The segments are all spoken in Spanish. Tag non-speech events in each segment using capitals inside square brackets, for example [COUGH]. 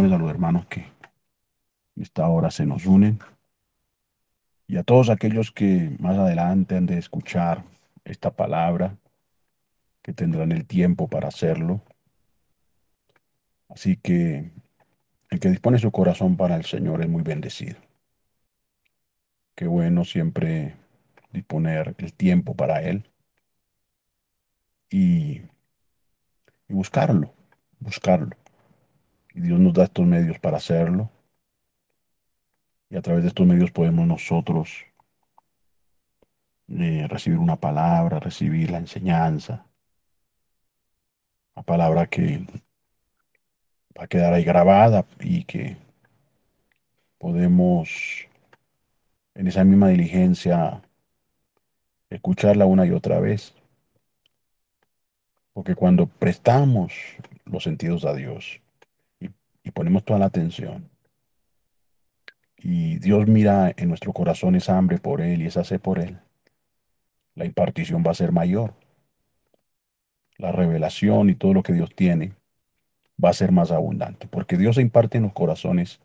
a los hermanos que esta hora se nos unen y a todos aquellos que más adelante han de escuchar esta palabra, que tendrán el tiempo para hacerlo. Así que el que dispone su corazón para el Señor es muy bendecido. Qué bueno siempre disponer el tiempo para Él y buscarlo, buscarlo. Y Dios nos da estos medios para hacerlo. Y a través de estos medios podemos nosotros eh, recibir una palabra, recibir la enseñanza. la palabra que va a quedar ahí grabada y que podemos en esa misma diligencia escucharla una y otra vez. Porque cuando prestamos los sentidos a Dios, ponemos toda la atención y Dios mira en nuestro corazón esa hambre por Él y esa sed por Él, la impartición va a ser mayor. La revelación y todo lo que Dios tiene va a ser más abundante, porque Dios se imparte en los corazones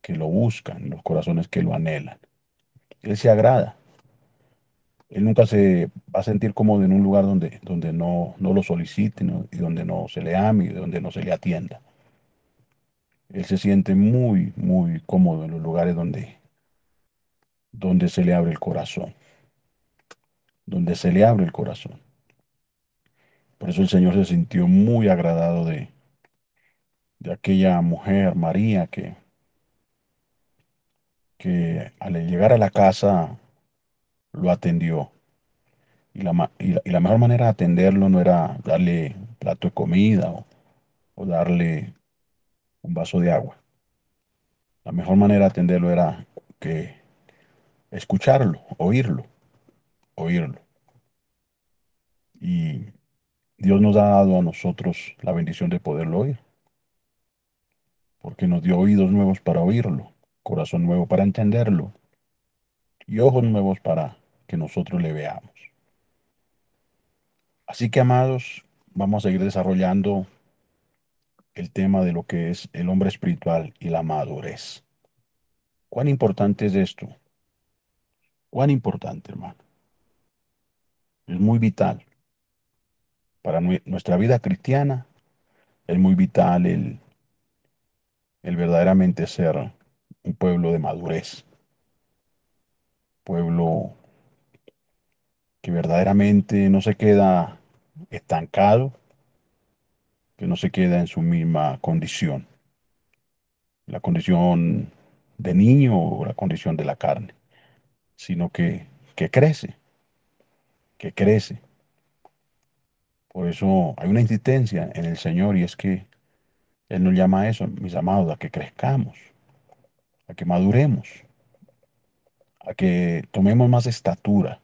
que lo buscan, en los corazones que lo anhelan. Él se agrada. Él nunca se va a sentir cómodo en un lugar donde, donde no, no lo soliciten y donde no se le ame y donde no se le atienda. Él se siente muy, muy cómodo en los lugares donde, donde se le abre el corazón. Donde se le abre el corazón. Por eso el Señor se sintió muy agradado de, de aquella mujer, María, que, que al llegar a la casa lo atendió. Y la, mejor manera de atenderlo no era darle plato de comida o darle un vaso de agua. La mejor manera de atenderlo era que escucharlo, oírlo, oírlo. Y Dios nos ha dado a nosotros la bendición de poderlo oír, porque nos dio oídos nuevos para oírlo, corazón nuevo para entenderlo y ojos nuevos para que nosotros le veamos. Así que, amados, vamos a seguir desarrollando el tema de lo que es el hombre espiritual y la madurez. ¿Cuán importante es esto? ¿Cuán importante, hermano? Es muy vital. Para nuestra vida cristiana es muy vital el, el verdaderamente ser un pueblo de madurez. Pueblo que verdaderamente no se queda estancado, que no se queda en su misma condición, la condición de niño o la condición de la carne, sino que, crece, que crece. Por eso hay una insistencia en el Señor y es que Él nos llama a eso, mis amados, a que crezcamos, a que maduremos, a que tomemos más estatura,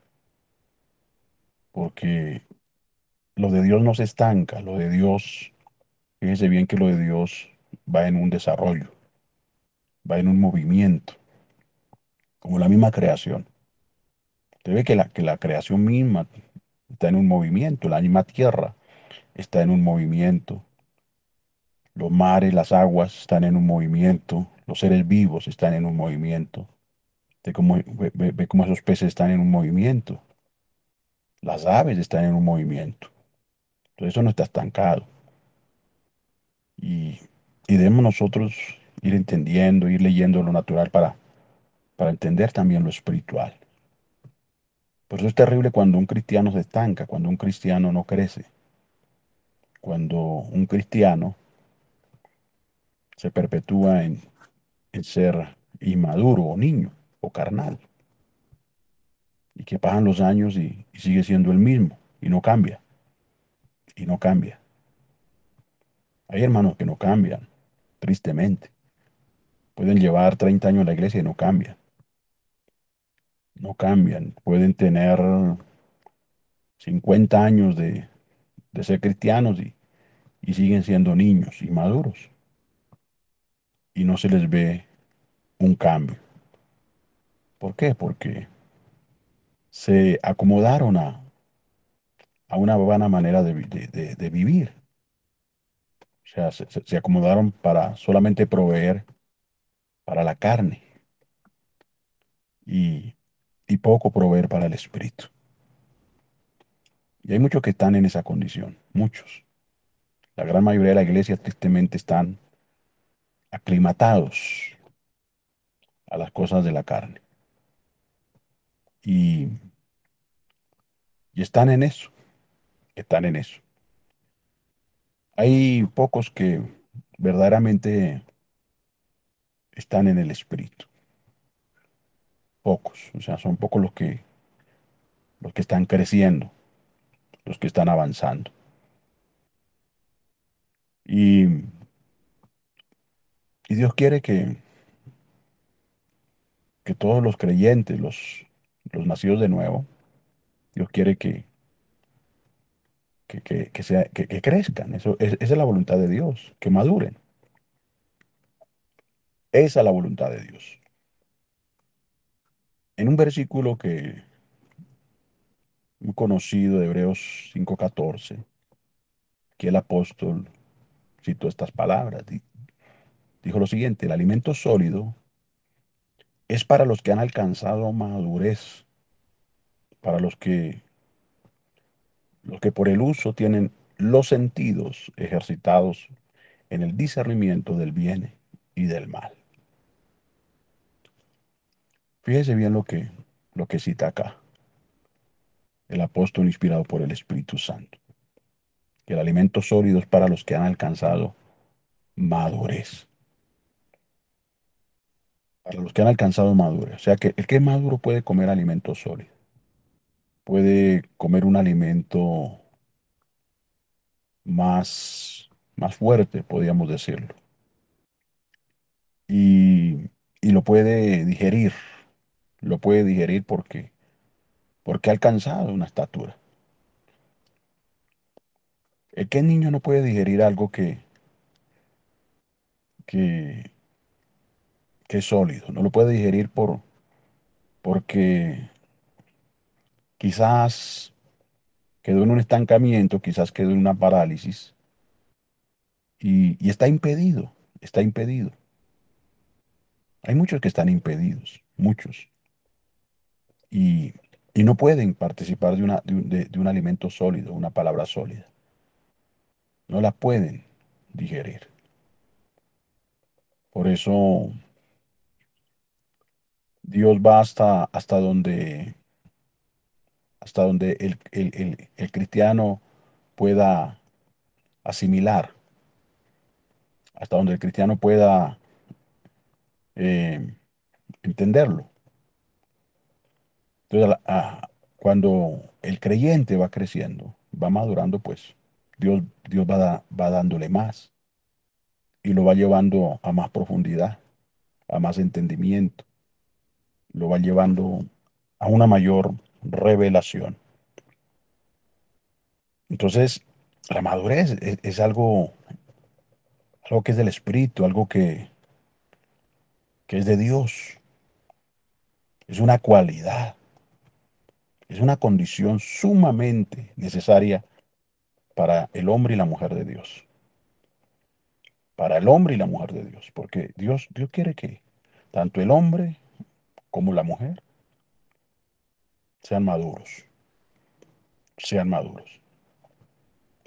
porque lo de Dios no se estanca, lo de Dios Fíjense bien que lo de Dios va en un desarrollo, va en un movimiento, como la misma creación. Usted ve que la, creación misma está en un movimiento, la misma tierra está en un movimiento, los mares, las aguas están en un movimiento, los seres vivos están en un movimiento. Usted ve, cómo esos peces están en un movimiento, las aves están en un movimiento. Entonces eso no está estancado y, debemos nosotros ir entendiendo, ir leyendo lo natural para, para entender también lo espiritual. Por eso es terrible cuando un cristiano se estanca, cuando un cristiano no crece, cuando un cristiano se perpetúa en, ser inmaduro o niño o carnal. Y que pasan los años y sigue siendo el mismo y no cambia. Y no cambia. Hay hermanos que no cambian, tristemente. Pueden llevar 30 años en la iglesia y no cambian. No cambian. Pueden tener 50 años de, de ser cristianos y, siguen siendo niños y maduros. Y no se les ve un cambio. ¿Por qué? Porque se acomodaron a, una vana manera de, de, vivir. O sea, se, acomodaron para solamente proveer para la carne y, poco proveer para el espíritu. Y hay muchos que están en esa condición, muchos. La gran mayoría de la iglesia tristemente están aclimatados a las cosas de la carne. y están en eso, están en eso. Hay pocos que verdaderamente están en el espíritu. Pocos, o sea, son pocos los que los que están creciendo, los que están avanzando. Y, y Dios quiere que, que todos los creyentes, los, los nacidos de nuevo, Dios quiere que, que, crezcan. Eso, es, esa es la voluntad de Dios, que maduren. Esa es la voluntad de Dios. En un versículo que muy conocido de Hebreos 5:14, que el apóstol citó estas palabras. Dijo lo siguiente, el alimento sólido es para los que han alcanzado madurez, para los que los que por el uso tienen los sentidos ejercitados en el discernimiento del bien y del mal. Fíjese bien lo que, lo cita acá el apóstol inspirado por el Espíritu Santo, que el alimento sólido es para los que han alcanzado madurez. Para los que han alcanzado madurez. O sea que el que es maduro puede comer alimento sólido puede comer un alimento más, más fuerte, podríamos decirlo, y, lo puede digerir, lo puede digerir porque, porque ha alcanzado una estatura. ¿Qué niño no puede digerir algo que, que, que es sólido? No lo puede digerir por, porque Quizás quedó en un estancamiento, quizás quedó en una parálisis y, está impedido, está impedido. Hay muchos que están impedidos, muchos. Y, no pueden participar de, un, de un alimento sólido, una palabra sólida. No la pueden digerir. Por eso Dios va hasta, hasta donde hasta donde el, cristiano pueda asimilar, hasta donde el cristiano pueda eh, entenderlo. Entonces, cuando el creyente va creciendo, va madurando, pues Dios, Dios va, va dándole más y lo va llevando a más profundidad, a más entendimiento, lo va llevando a una mayor revelación. Entonces, la madurez es, algo, algo que es del Espíritu, algo que, que es de Dios. Es una cualidad, es una condición sumamente necesaria para el hombre y la mujer de Dios. Para el hombre y la mujer de Dios, porque Dios, Dios quiere que tanto el hombre como la mujer sean maduros. Sean maduros.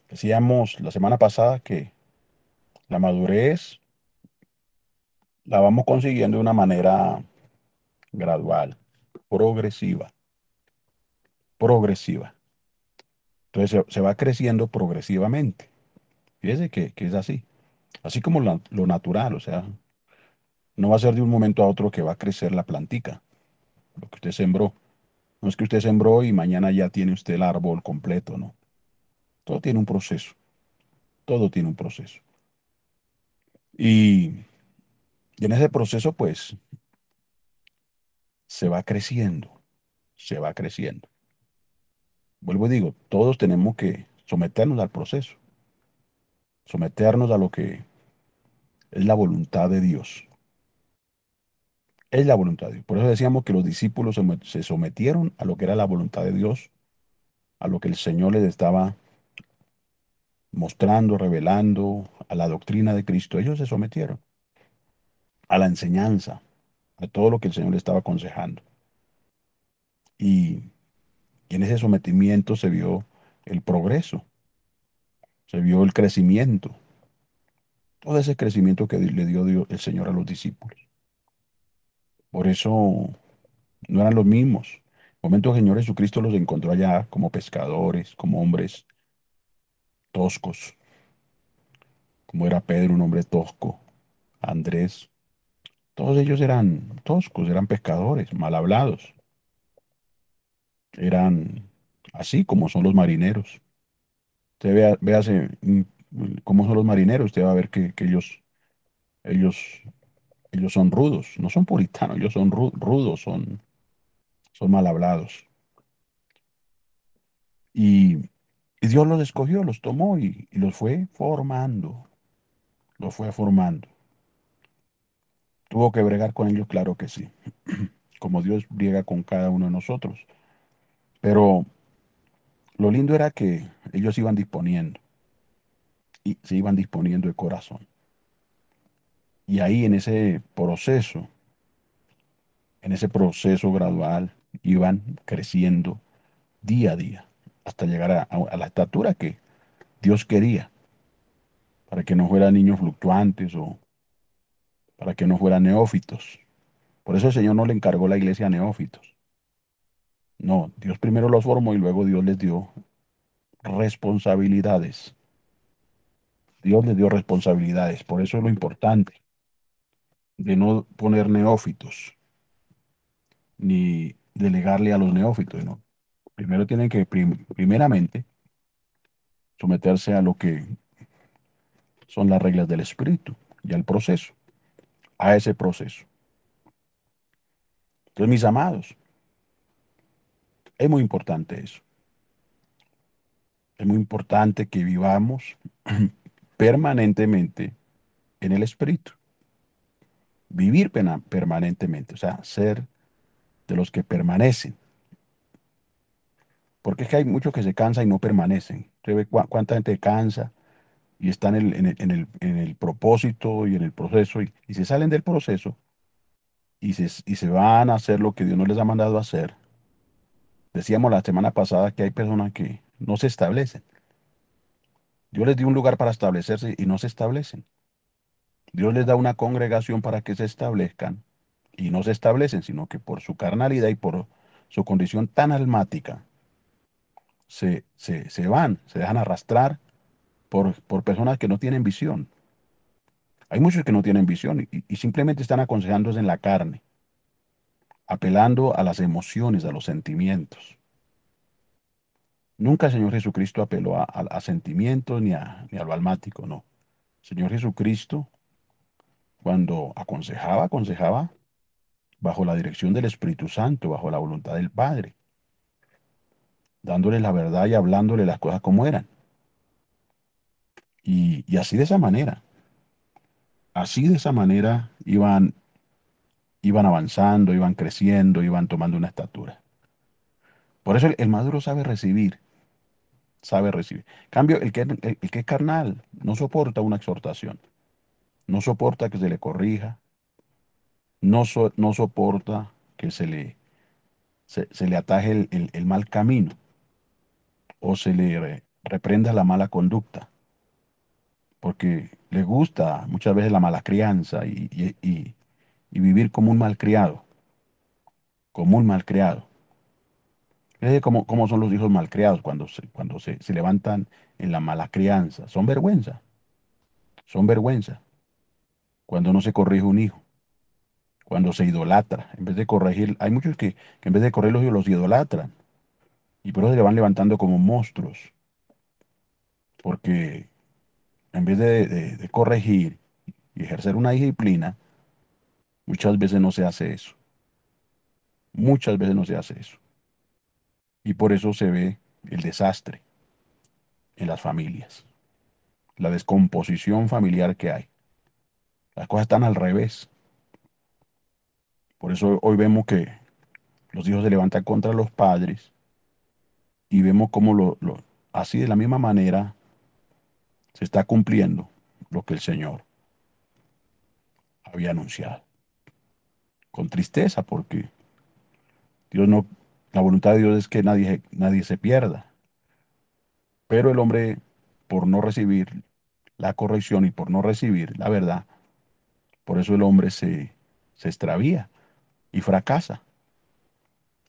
Decíamos la semana pasada que la madurez la vamos consiguiendo de una manera gradual, progresiva, progresiva. Entonces se, va creciendo progresivamente. Fíjese que, que es así. Así como lo natural, o sea, no va a ser de un momento a otro que va a crecer la plantica, lo que usted sembró. No es que usted sembró y mañana ya tiene usted el árbol completo, no. Todo tiene un proceso. Todo tiene un proceso. Y, en ese proceso, pues, se va creciendo, se va creciendo. Vuelvo y digo, todos tenemos que someternos al proceso, someternos a lo que es la voluntad de Dios es la voluntad de Dios. Por eso decíamos que los discípulos se sometieron a lo que era la voluntad de Dios, a lo que el Señor les estaba mostrando, revelando, a la doctrina de Cristo. Ellos se sometieron a la enseñanza, a todo lo que el Señor les estaba aconsejando. Y, y en ese sometimiento se vio el progreso, se vio el crecimiento, todo ese crecimiento que le dio Dios, el Señor a los discípulos. Por eso no eran los mismos. En el momento el Señor Jesucristo los encontró allá como pescadores, como hombres toscos, como era Pedro, un hombre tosco, Andrés. Todos ellos eran toscos, eran pescadores, mal hablados. Eran así como son los marineros. Usted vea, mm, cómo son los marineros, usted va a ver que, que ellos, ellos ellos son rudos, no son puritanos, ellos son rudos, son, son mal hablados. Y, Dios los escogió, los tomó y, los fue formando. Los fue formando. Tuvo que bregar con ellos, claro que sí. [CLEARS THROAT] Como Dios briega con cada uno de nosotros. Pero lo lindo era que ellos iban disponiendo. Y se iban disponiendo de corazón. Y ahí en ese proceso, en ese proceso gradual, iban creciendo día a día hasta llegar a, la estatura que Dios quería, para que no fueran niños fluctuantes o para que no fueran neófitos. Por eso el Señor no le encargó la iglesia a neófitos. No, Dios primero los formó y luego Dios les dio responsabilidades. Dios les dio responsabilidades, por eso es lo importante de no poner neófitos, ni delegarle a los neófitos, Primero tienen que, primeramente, someterse a lo que son las reglas del espíritu y al proceso, a ese proceso. Entonces, mis amados, es muy importante eso. Es muy importante que vivamos [CLEARS THROAT] permanentemente en el espíritu vivir permanentemente, o sea, ser de los que permanecen. Porque es que hay muchos que se cansan y no permanecen. Usted ve cuánta gente cansa y están en el, propósito y en el proceso y, se salen del proceso y se, se van a hacer lo que Dios no les ha mandado a hacer. Decíamos la semana pasada que hay personas que no se establecen. Yo les di un lugar para establecerse y no se establecen. Dios les da una congregación para que se establezcan y no se establecen, sino que por su carnalidad y por su condición tan almática se, van, se dejan arrastrar por, personas que no tienen visión. Hay muchos que no tienen visión y, simplemente están aconsejándose en la carne, apelando a las emociones, a los sentimientos. Nunca el Señor Jesucristo apeló a, sentimientos ni a, ni a lo almático, no. Señor Jesucristo cuando aconsejaba, aconsejaba bajo la dirección del Espíritu Santo, bajo la voluntad del Padre, dándole la verdad y hablándole las cosas como eran. Y, así de esa manera, así de esa manera iban, iban avanzando, iban creciendo, iban tomando una estatura. Por eso el, maduro sabe recibir, sabe recibir. cambio, el que, el que es carnal no soporta una exhortación no soporta que se le corrija, no, no soporta que se le, se, le ataje el, mal camino o se le reprenda la mala conducta, porque le gusta muchas veces la mala crianza y, vivir como un malcriado, como un malcriado. criado. cómo, cómo, son los hijos malcriados cuando, cuando se levantan en la mala crianza. Son vergüenza. Son vergüenza cuando no se corrige un hijo, cuando se idolatra. En vez de corregir, hay muchos que, en vez de corregirlos los idolatran. Y por eso se le van levantando como monstruos. Porque en vez de corregir y ejercer una disciplina, muchas veces no se hace eso. Muchas veces no se hace eso. Y por eso se ve el desastre en las familias, la descomposición familiar que hay. Las cosas están al revés. Por eso hoy vemos que los hijos se levantan contra los padres y vemos cómo lo, así de la misma manera se está cumpliendo lo que el Señor había anunciado. Con tristeza porque Dios no, la voluntad de Dios es que nadie, nadie se pierda. Pero el hombre, por no recibir la corrección y por no recibir la verdad, por eso el hombre se, se extravía y fracasa.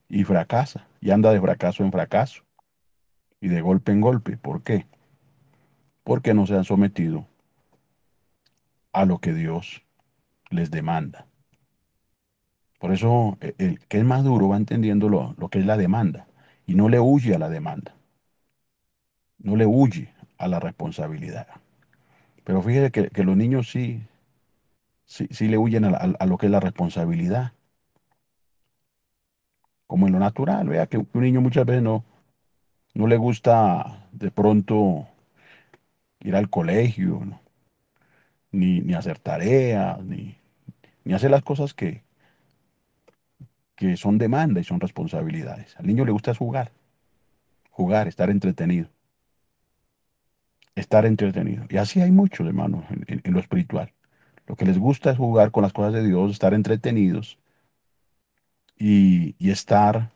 Y fracasa. Y anda de fracaso en fracaso. Y de golpe en golpe. ¿Por qué? Porque no se han sometido a lo que Dios les demanda. Por eso e, el que es más duro va entendiendo lo, que es la demanda y no le huye a la demanda. No le huye a la responsabilidad. Pero fíjese que, que los niños sí si le huyen a, lo que es la responsabilidad. Como en lo natural, vea que un niño muchas veces no, le gusta de pronto ir al colegio, ni, hacer tareas, ni, hacer las cosas que, que son demanda y son responsabilidades. Al niño le gusta jugar, jugar, estar entretenido, estar entretenido. Y así hay mucho, hermano, en lo espiritual. Lo que les gusta es jugar con las cosas de Dios, estar entretenidos y, estar,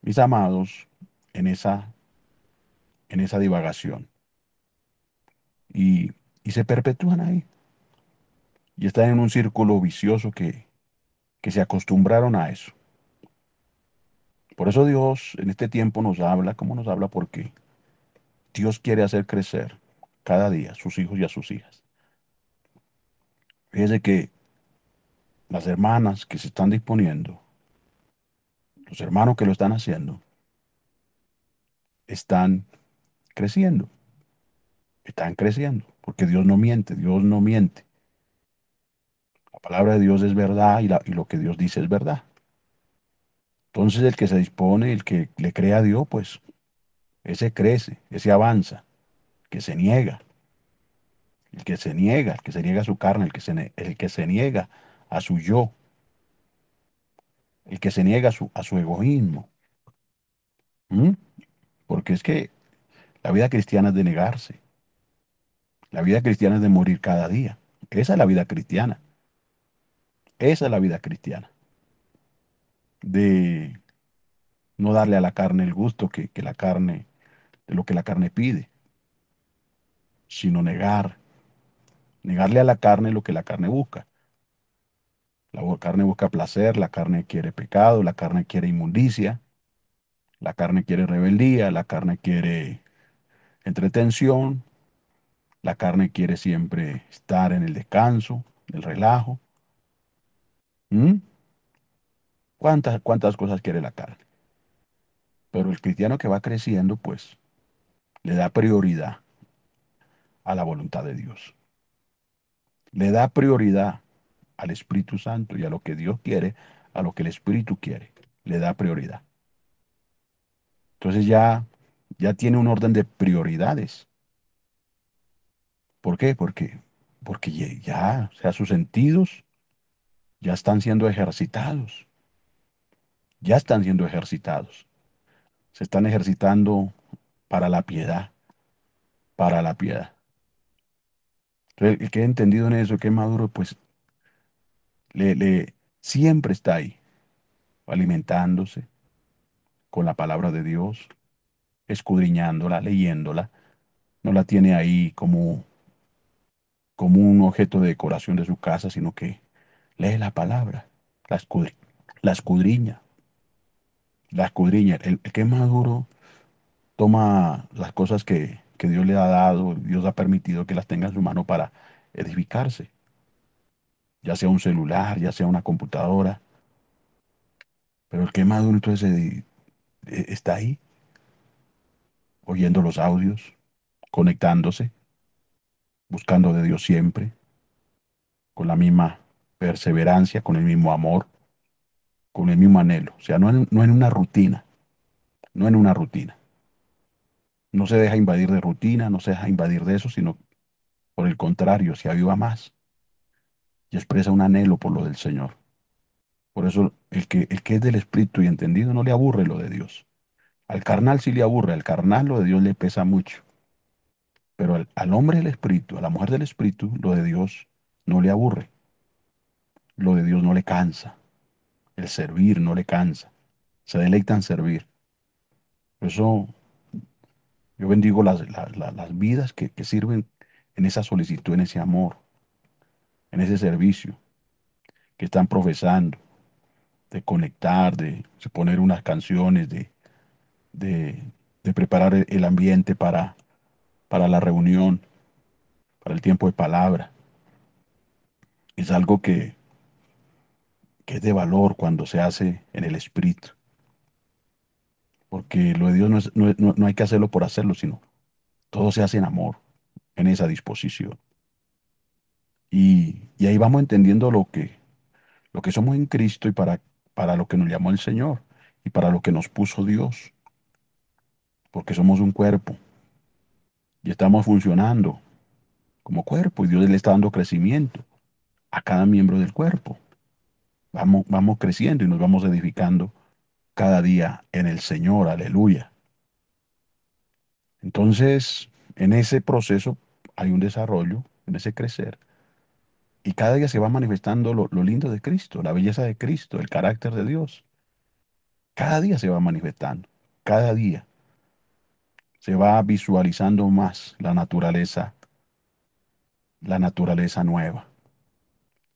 mis amados, en esa, en esa divagación. Y, y se perpetúan ahí. Y están en un círculo vicioso que, que se acostumbraron a eso. Por eso Dios en este tiempo nos habla como nos habla porque Dios quiere hacer crecer cada día a sus hijos y a sus hijas. Fíjese que las hermanas que se están disponiendo, los hermanos que lo están haciendo, están creciendo. Están creciendo, porque Dios no miente, Dios no miente. La palabra de Dios es verdad y, y lo que Dios dice es verdad. Entonces el que se dispone, el que le crea a Dios, pues ese crece, ese avanza, que se niega, el que se niega, el que se niega a su carne, el que se, el que se niega a su yo, el que se niega a su, egoísmo. ¿Mm? Porque es que la vida cristiana es de negarse. La vida cristiana es de morir cada día. Esa es la vida cristiana. Esa es la vida cristiana. De no darle a la carne el gusto que, que la carne, de lo que la carne pide, sino negar Negarle a la carne lo que la carne busca. La carne busca placer, la carne quiere pecado, la carne quiere inmundicia, la carne quiere rebeldía, la carne quiere entretención, la carne quiere siempre estar en el descanso, el relajo. ¿Mm? ¿Cuántas, ¿Cuántas cosas quiere la carne? Pero el cristiano que va creciendo, pues, le da prioridad a la voluntad de Dios le da prioridad al Espíritu Santo y a lo que Dios quiere, a lo que el Espíritu quiere, le da prioridad. Entonces ya, ya tiene un orden de prioridades. ¿Por qué? Porque, porque ya, o sea, sus sentidos ya están siendo ejercitados. Ya están siendo ejercitados. Se están ejercitando para la piedad, para la piedad. Entonces, el que ha entendido en eso, que es maduro, pues le, siempre está ahí, alimentándose con la palabra de Dios, escudriñándola, leyéndola. No la tiene ahí como, como un objeto de decoración de su casa, sino que lee la palabra, la, escudriña. La escudriña. El, el que es maduro toma las cosas que que Dios le ha dado, Dios ha permitido que las tenga en su mano para edificarse. Ya sea un celular, ya sea una computadora. Pero el que duro entonces eh, eh, está ahí, oyendo los audios, conectándose, buscando de Dios siempre, con la misma perseverancia, con el mismo amor, con el mismo anhelo. O sea, no en una rutina, no en una rutina. No se deja invadir de rutina, no se deja invadir de eso, sino por el contrario, se aviva más y expresa un anhelo por lo del Señor. Por eso el que, el que es del Espíritu y entendido no le aburre lo de Dios. Al carnal sí le aburre, al carnal lo de Dios le pesa mucho. Pero al, al hombre del Espíritu, a la mujer del Espíritu, lo de Dios no le aburre. Lo de Dios no le cansa. El servir no le cansa. Se deleita en servir. Por eso yo bendigo las, vidas que, sirven en esa solicitud, en ese amor, en ese servicio que están profesando, de conectar, de poner unas canciones, de, de, preparar e, el ambiente para, para la reunión, para el tiempo de palabra. Es algo que, que es de valor cuando se hace en el espíritu, porque lo de Dios no, hay que hacerlo por hacerlo, sino todo se hace en amor, en esa disposición. Y, ahí vamos entendiendo lo que, lo que somos en Cristo y para, para lo que nos llamó el Señor y para lo que nos puso Dios. Porque somos un cuerpo y estamos funcionando como cuerpo y Dios le está dando crecimiento a cada miembro del cuerpo. Vamos, vamos creciendo y nos vamos edificando cada día en el Señor, aleluya. Entonces, en ese proceso hay un desarrollo, en ese crecer, y cada día se va manifestando lo, lindo de Cristo, la belleza de Cristo, el carácter de Dios. Cada día se va manifestando, cada día se va visualizando más la naturaleza, la naturaleza nueva,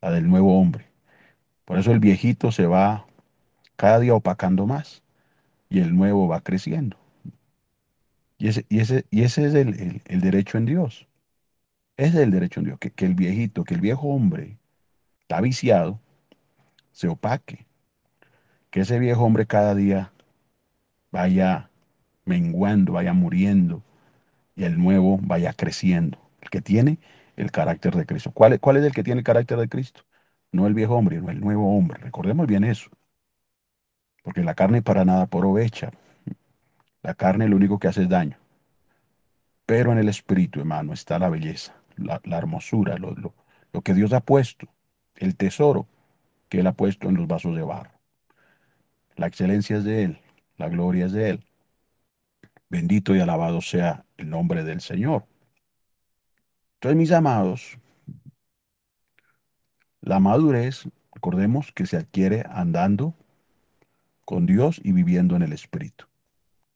la del nuevo hombre. Por eso el viejito se va cada día opacando más y el nuevo va creciendo. Y ese, y ese, y ese es el, derecho en Dios. Ese es el derecho en Dios, que, el viejito, que el viejo hombre está viciado, se opaque, que ese viejo hombre cada día vaya menguando, vaya muriendo y el nuevo vaya creciendo, el que tiene el carácter de Cristo. ¿Cuál, cuál es el que tiene el carácter de Cristo? No el viejo hombre, no el nuevo hombre. Recordemos bien eso porque la carne para nada aprovecha. La carne lo único que hace es daño. Pero en el espíritu, hermano, está la belleza, la, hermosura, lo, lo que Dios ha puesto, el tesoro que Él ha puesto en los vasos de barro. La excelencia es de Él, la gloria es de Él. Bendito y alabado sea el nombre del Señor. Entonces, mis amados, la madurez, recordemos que se adquiere andando con Dios y viviendo en el Espíritu.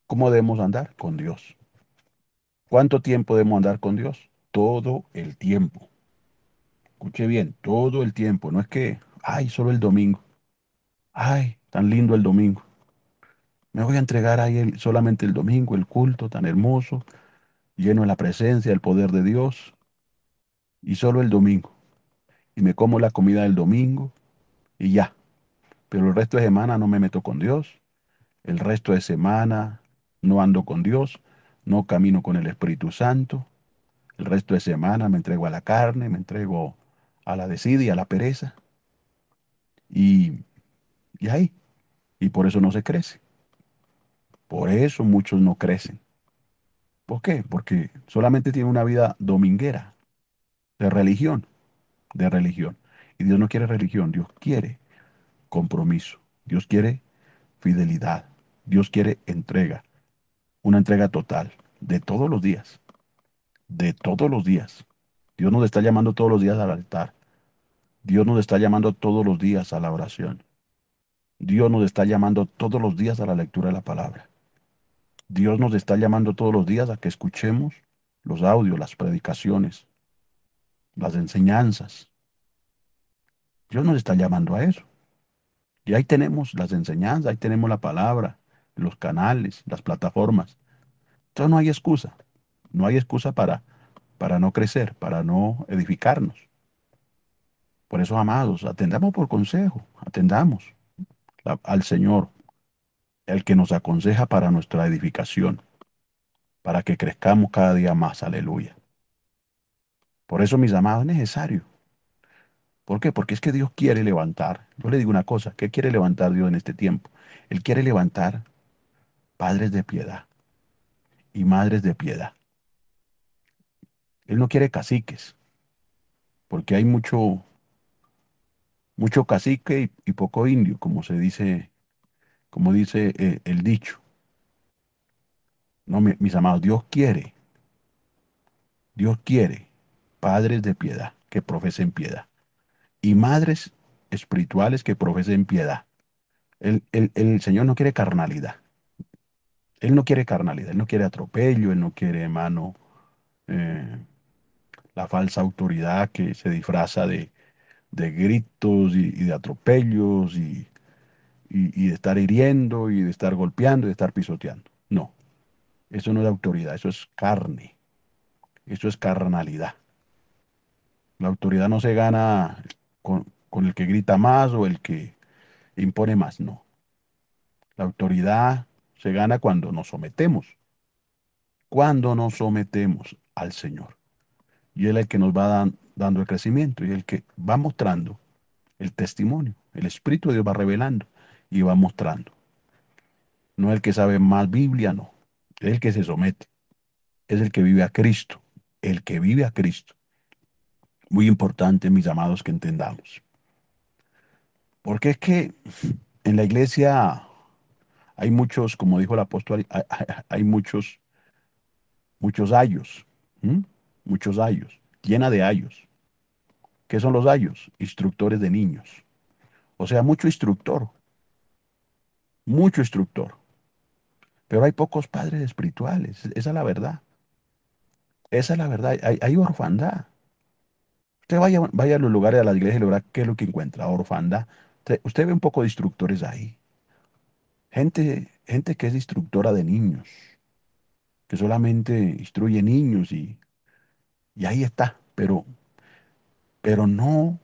¿Cómo debemos andar? Con Dios. ¿Cuánto tiempo debemos andar con Dios? Todo el tiempo. Escuche bien, todo el tiempo. No es que, ay, solo el domingo. Ay, tan lindo el domingo. Me voy a entregar ahí solamente el domingo, el culto tan hermoso, lleno de la presencia, el poder de Dios. Y solo el domingo. Y me como la comida del domingo y ya, pero el resto de semana no me meto con Dios, el resto de semana no ando con Dios, no camino con el Espíritu Santo, el resto de semana me entrego a la carne, me entrego a la desidia, a la pereza, y, y ahí, y por eso no se crece, por eso muchos no crecen. ¿Por qué? Porque solamente tiene una vida dominguera, de religión, de religión. Y Dios no quiere religión, Dios quiere compromiso. Dios quiere fidelidad. Dios quiere entrega. Una entrega total de todos los días. De todos los días. Dios nos está llamando todos los días al altar. Dios nos está llamando todos los días a la oración. Dios nos está llamando todos los días a la lectura de la palabra. Dios nos está llamando todos los días a que escuchemos los audios, las predicaciones, las enseñanzas. Dios nos está llamando a eso. Y ahí tenemos las enseñanzas, ahí tenemos la palabra, los canales, las plataformas. Entonces no hay excusa, no hay excusa para, para no crecer, para no edificarnos. Por eso, amados, atendamos por consejo, atendamos al Señor, el que nos aconseja para nuestra edificación, para que crezcamos cada día más, aleluya. Por eso, mis amados, es necesario ¿Por qué? Porque es que Dios quiere levantar. Yo le digo una cosa, ¿qué quiere levantar Dios en este tiempo? Él quiere levantar padres de piedad y madres de piedad. Él no quiere caciques, porque hay mucho, mucho cacique y, poco indio, como se dice, como dice eh, el dicho. No, mis amados, Dios quiere, Dios quiere padres de piedad que profesen piedad y madres espirituales que profesen piedad. El, Señor no quiere carnalidad. Él no quiere carnalidad, Él no quiere atropello, Él no quiere, hermano, eh, la falsa autoridad que se disfraza de, gritos y, de atropellos y de estar hiriendo y de estar golpeando y de estar pisoteando. No, eso no es autoridad, eso es carne, eso es carnalidad. La autoridad no se gana con, el que grita más o el que impone más, no. La autoridad se gana cuando nos sometemos, cuando nos sometemos al Señor. Y Él es el que nos va dando el crecimiento y el que va mostrando el testimonio. El Espíritu de Dios va revelando y va mostrando. No el que sabe más Biblia, no. Es el que se somete. Es el que vive a Cristo. El que vive a Cristo muy importante, mis amados, que entendamos. Porque es que en la iglesia hay muchos, como dijo el apóstol, hay muchos, muchos ayos, muchos ayos, llena de ayos. ¿Qué son los ayos? Instructores de niños. O sea, mucho instructor, mucho instructor. Pero hay pocos padres espirituales, esa es la verdad. Esa es la verdad, hay, hay orfandad vaya, a los lugares de la iglesia y verá qué es lo que encuentra, orfanda. Usted, ve un poco de instructores ahí. Gente, gente que es instructora de niños, que solamente instruye niños y, y ahí está, pero, pero no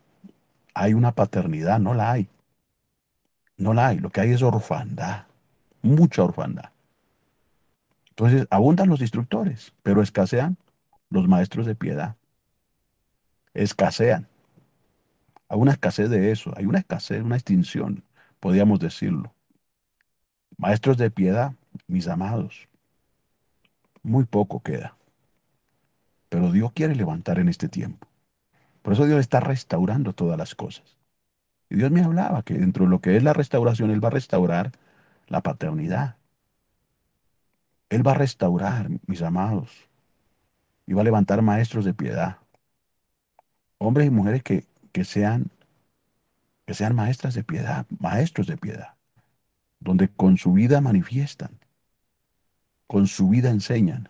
hay una paternidad, no la hay. No la hay, lo que hay es orfandad, mucha orfandad. Entonces abundan los instructores, pero escasean los maestros de piedad escasean. Hay una escasez de eso, hay una escasez, una extinción, podríamos decirlo. Maestros de piedad, mis amados, muy poco queda. Pero Dios quiere levantar en este tiempo. Por eso Dios está restaurando todas las cosas. Y Dios me hablaba que dentro de lo que es la restauración, Él va a restaurar la paternidad. Él va a restaurar, mis amados, y va a levantar maestros de piedad hombres y mujeres que, sean, que sean maestras de piedad, maestros de piedad, donde con su vida manifiestan, con su vida enseñan,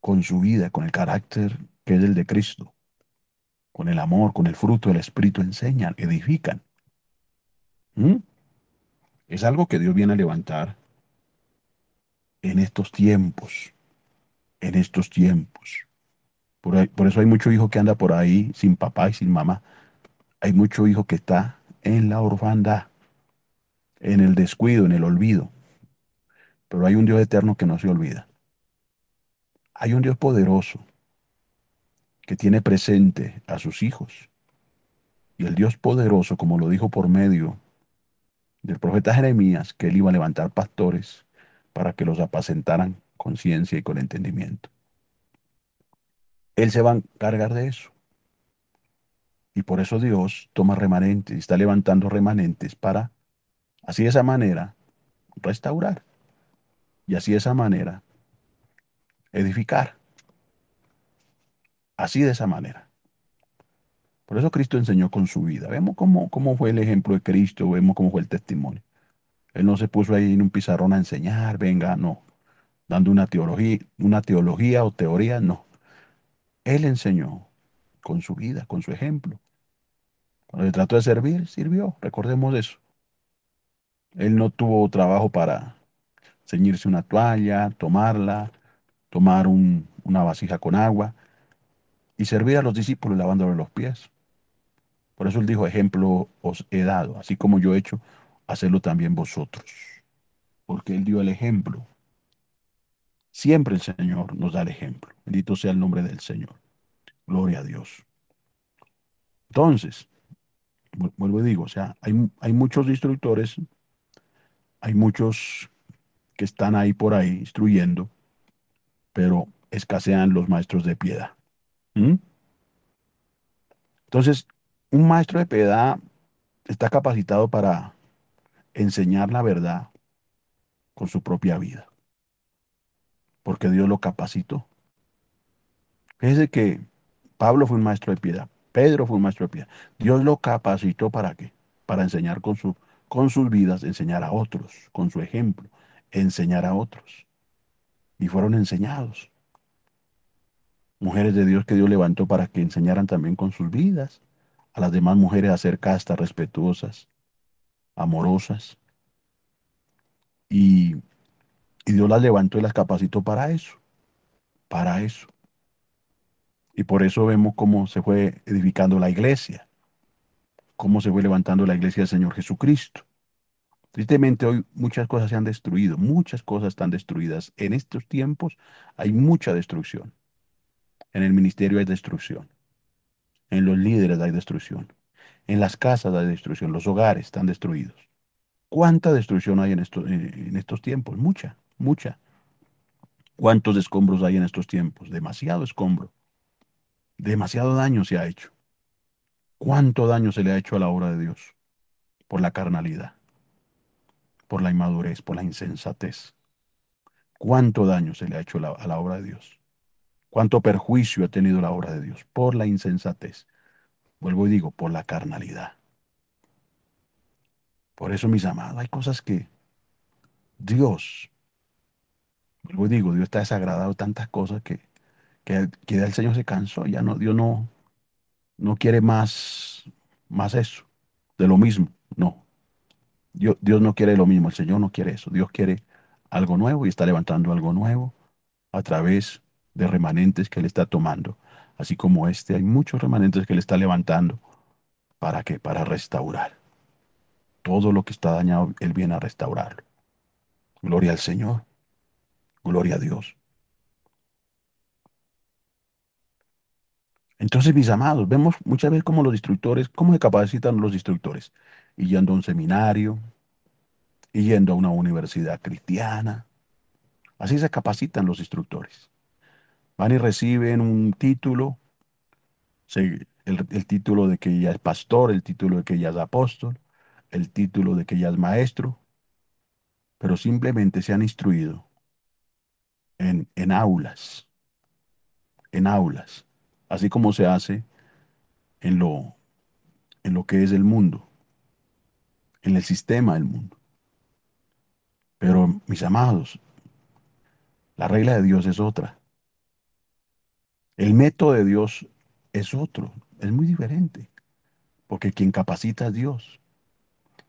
con su vida, con el carácter que es el de Cristo, con el amor, con el fruto del Espíritu enseñan, edifican. ¿Mm? Es algo que Dios viene a levantar en estos tiempos, en estos tiempos. Por, eso hay mucho hijo que anda por ahí sin papá y sin mamá. Hay mucho hijo que está en la orfandad, en el descuido, en el olvido. Pero hay un Dios eterno que no se olvida. Hay un Dios poderoso que tiene presente a sus hijos. Y el Dios poderoso, como lo dijo por medio del profeta Jeremías, que él iba a levantar pastores para que los apacentaran con ciencia y con entendimiento. Él se va a encargar de eso. Y por eso Dios toma remanentes, está levantando remanentes para, así de esa manera, restaurar. Y así de esa manera, edificar. Así de esa manera. Por eso Cristo enseñó con su vida. Vemos cómo, cómo fue el ejemplo de Cristo, vemos cómo fue el testimonio. Él no se puso ahí en un pizarrón a enseñar, venga, no. Dando una teología, una teología o teoría, no. Él enseñó con su vida, con su ejemplo. Cuando se trató de servir, sirvió, recordemos eso. Él no tuvo trabajo para ceñirse una toalla, tomarla, tomar una vasija con agua y servir a los discípulos lavándole los pies. Por eso él dijo, ejemplo os he dado, así como yo he hecho, hacedlo también vosotros. Porque él dio el ejemplo. Siempre el Señor nos da el ejemplo. Bendito sea el nombre del Señor. Gloria a Dios. Entonces, vuelvo y digo, o sea, hay, muchos instructores, hay muchos que están ahí por ahí instruyendo, pero escasean los maestros de piedad. ¿Mm? Entonces, un maestro de piedad está capacitado para enseñar la verdad con su propia vida porque Dios lo capacitó. Fíjese que Pablo fue un maestro de piedad, Pedro fue un maestro de piedad. Dios lo capacitó para qué? Para enseñar con, su, con sus vidas, enseñar a otros, con su ejemplo, enseñar a otros. Y fueron enseñados. Mujeres de Dios que Dios levantó para que enseñaran también con sus vidas a las demás mujeres a ser castas, respetuosas, amorosas. Y y Dios las levantó y las capacitó para eso, para eso. Y por eso vemos cómo se fue edificando la iglesia, cómo se fue levantando la iglesia del Señor Jesucristo. Tristemente hoy muchas cosas se han destruido, muchas cosas están destruidas. En estos tiempos hay mucha destrucción. En el ministerio hay destrucción. En los líderes hay destrucción. En las casas hay destrucción. Los hogares están destruidos. ¿Cuánta destrucción hay en, esto, en estos tiempos? Mucha mucha. ¿Cuántos escombros hay en estos tiempos? Demasiado escombro. Demasiado daño se ha hecho. ¿Cuánto daño se le ha hecho a la obra de Dios? Por la carnalidad, por la inmadurez, por la insensatez. ¿Cuánto daño se le ha hecho a la obra de Dios? ¿Cuánto perjuicio ha tenido la obra de Dios? Por la insensatez. Vuelvo y digo, por la carnalidad. Por eso, mis amados, hay cosas que Dios luego pues digo, Dios está desagradado tantas cosas que, que, el Señor se cansó, ya no, Dios no, no quiere más, más eso, de lo mismo, no. Dios, Dios no quiere lo mismo, el Señor no quiere eso, Dios quiere algo nuevo y está levantando algo nuevo a través de remanentes que Él está tomando. Así como este, hay muchos remanentes que Él está levantando. ¿Para qué? Para restaurar. Todo lo que está dañado, Él viene a restaurarlo. Gloria al Señor. Gloria a Dios. Entonces, mis amados, vemos muchas veces cómo los instructores, cómo se capacitan los instructores, yendo a un seminario, yendo a una universidad cristiana. Así se capacitan los instructores. Van y reciben un título, el, el título de que ya es pastor, el título de que ya es apóstol, el título de que ya es maestro, pero simplemente se han instruido en, aulas, en aulas, así como se hace en lo, en lo que es el mundo, en el sistema del mundo. Pero mis amados, la regla de Dios es otra. El método de Dios es otro, es muy diferente, porque quien capacita es Dios,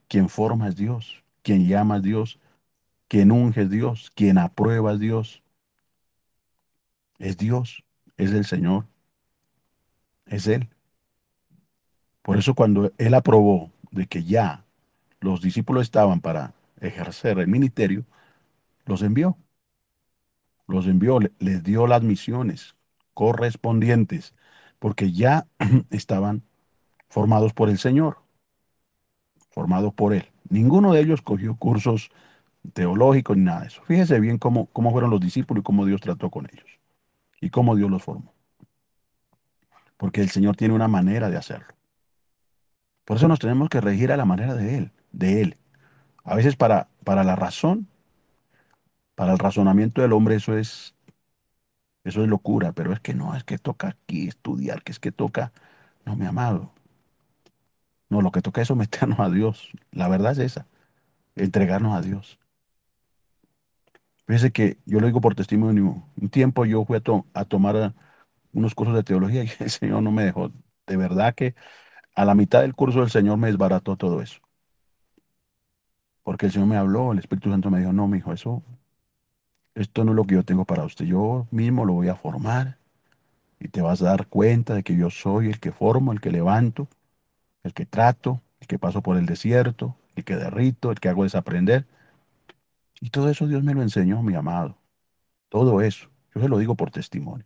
quien forma es Dios, quien llama es Dios, quien unge es Dios, quien aprueba es Dios, es Dios, es el Señor, es Él. Por eso cuando Él aprobó de que ya los discípulos estaban para ejercer el ministerio, los envió. Los envió, les dio las misiones correspondientes, porque ya [CLEARS THROAT] estaban formados por el Señor, formados por Él. Ninguno de ellos cogió cursos teológicos ni nada de eso. Fíjese bien cómo, cómo fueron los discípulos y cómo Dios trató con ellos y cómo Dios los formó. Porque el Señor tiene una manera de hacerlo. Por eso nos tenemos que regir a la manera de Él, de Él. A veces para, para la razón, para el razonamiento del hombre eso es, eso es locura, pero es que no, es que toca aquí estudiar, que es que toca, no, mi amado. No, lo que toca es someternos a Dios. La verdad es esa, entregarnos a Dios. Fíjese que yo lo digo por testimonio. Un tiempo yo fui a, tomar eh, unos cursos de teología y [LAUGHS] el Señor no me dejó. De verdad que a la mitad del curso el Señor me desbarató todo eso. Porque el Señor me habló, el Espíritu Santo me dijo, no, mi hijo, eso, esto no es lo que yo tengo para usted. Yo mismo lo voy a formar y te vas a dar cuenta de que yo soy el que formo, el que levanto, el que trato, el que paso por el desierto, el que derrito, el que hago desaprender. Y todo eso Dios me lo enseñó, mi amado. Todo eso. Yo se lo digo por testimonio.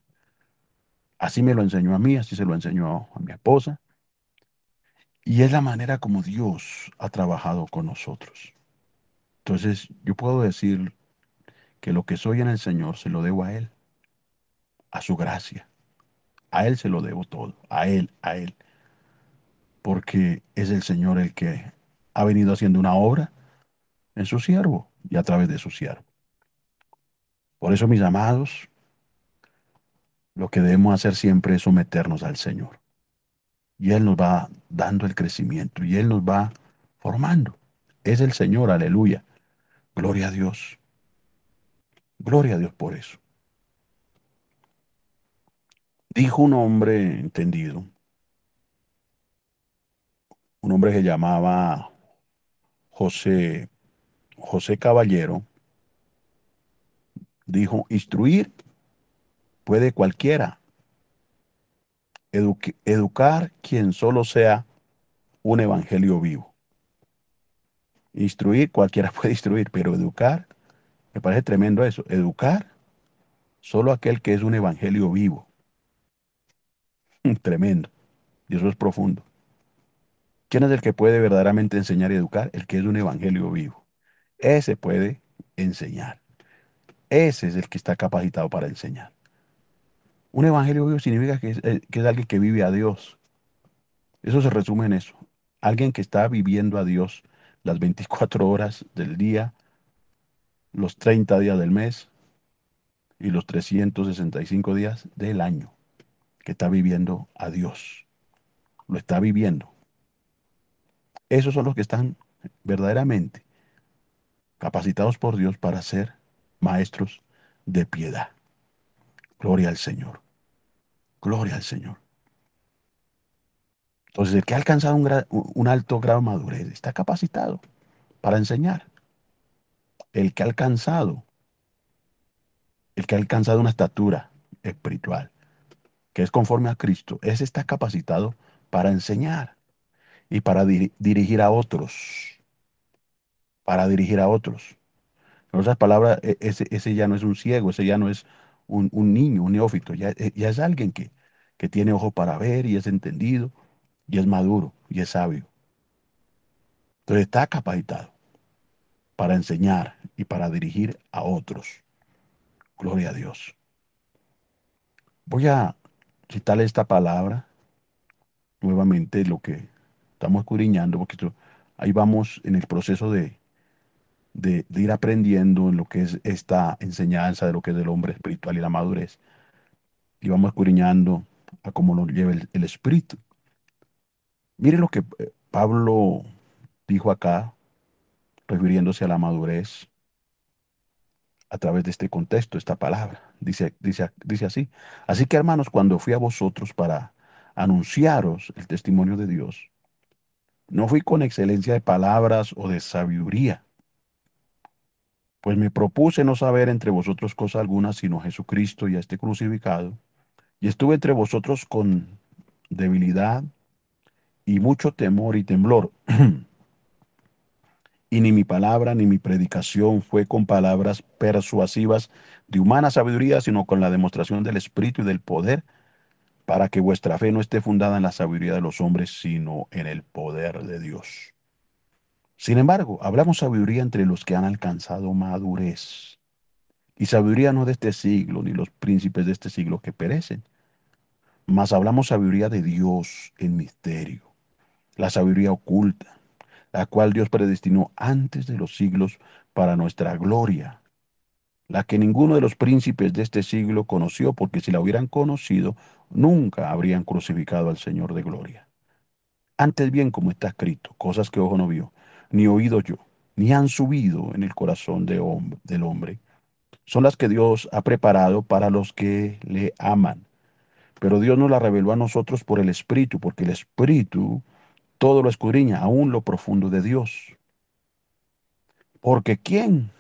Así me lo enseñó a mí, así se lo enseñó a mi esposa. Y es la manera como Dios ha trabajado con nosotros. Entonces yo puedo decir que lo que soy en el Señor se lo debo a Él, a su gracia. A Él se lo debo todo, a Él, a Él. Porque es el Señor el que ha venido haciendo una obra en su siervo y a través de su siervo. Por eso, mis amados, lo que debemos hacer siempre es someternos al Señor. Y Él nos va dando el crecimiento y Él nos va formando. Es el Señor, aleluya. Gloria a Dios. Gloria a Dios por eso. Dijo un hombre entendido, un hombre que llamaba José José Caballero, dijo, instruir puede cualquiera, educar quien solo sea un evangelio vivo. Instruir, cualquiera [LAUGHS] puede instruir, pero educar, me parece tremendo eso, educar solo aquel que es un evangelio vivo. [LAUGHS] tremendo, y eso es profundo. ¿Quién es el que puede verdaderamente enseñar y educar? El que es un evangelio vivo. Ese puede enseñar. Ese es el que está capacitado para enseñar. Un evangelio vivo significa que es, eh, que es alguien que vive a Dios. Eso se resume en eso. Alguien que está viviendo a Dios las 24 horas del día, los 30 días del mes y los 365 días del año, que está viviendo a Dios. Lo está viviendo. Esos son los que están verdaderamente capacitados por Dios para ser maestros de piedad. Gloria al Señor. Gloria al Señor. Entonces, el que ha alcanzado un, alto grado de madurez está capacitado para enseñar. El que ha alcanzado, el que ha alcanzado una estatura espiritual, que es conforme a Cristo, ese está capacitado para enseñar y para dirigir a otros para dirigir a otros. En otras palabras, e, ese, ya no es un ciego, ese ya no es un, niño, un neófito, ya, e, es alguien que, tiene ojo para ver y es entendido y es maduro y es sabio. Entonces está capacitado para enseñar y para dirigir a otros. Gloria a Dios. Voy a citar esta palabra nuevamente, lo que estamos escudriñando, porque ahí vamos en el proceso de, de, ir aprendiendo en lo que es esta enseñanza de lo que es el hombre espiritual y la madurez. Y vamos curiñando a cómo nos lleva el, espíritu. Mire lo que eh, Pablo dijo acá, refiriéndose a la madurez a través de este contexto, esta palabra. Dice, dice, dice así. Así que hermanos, cuando fui a vosotros para anunciaros el testimonio de Dios, no fui con excelencia de palabras o de sabiduría, pues me propuse no saber entre vosotros cosa alguna sino Jesucristo y a este crucificado. Y estuve entre vosotros con debilidad y mucho temor y temblor. [CLEARS THROAT] y ni mi palabra ni mi predicación fue con palabras persuasivas de humana sabiduría, sino con la demostración del Espíritu y del poder, para que vuestra fe no esté fundada en la sabiduría de los hombres, sino en el poder de Dios. Sin embargo, hablamos sabiduría entre los que han alcanzado madurez. Y sabiduría no de este siglo, ni los príncipes de este siglo que perecen. Mas hablamos sabiduría de Dios en misterio, la sabiduría oculta, la cual Dios predestinó antes de los siglos para nuestra gloria, la que ninguno de los príncipes de este siglo conoció, porque si la hubieran conocido, nunca habrían crucificado al Señor de gloria. Antes bien, como está escrito, cosas que ojo no vio, ni oído yo, ni han subido en el corazón de del hombre. Son las que Dios ha preparado para los que le aman. Pero Dios nos las reveló a nosotros por el Espíritu, porque el Espíritu todo lo escudriña, aún lo profundo de Dios. Porque ¿quién?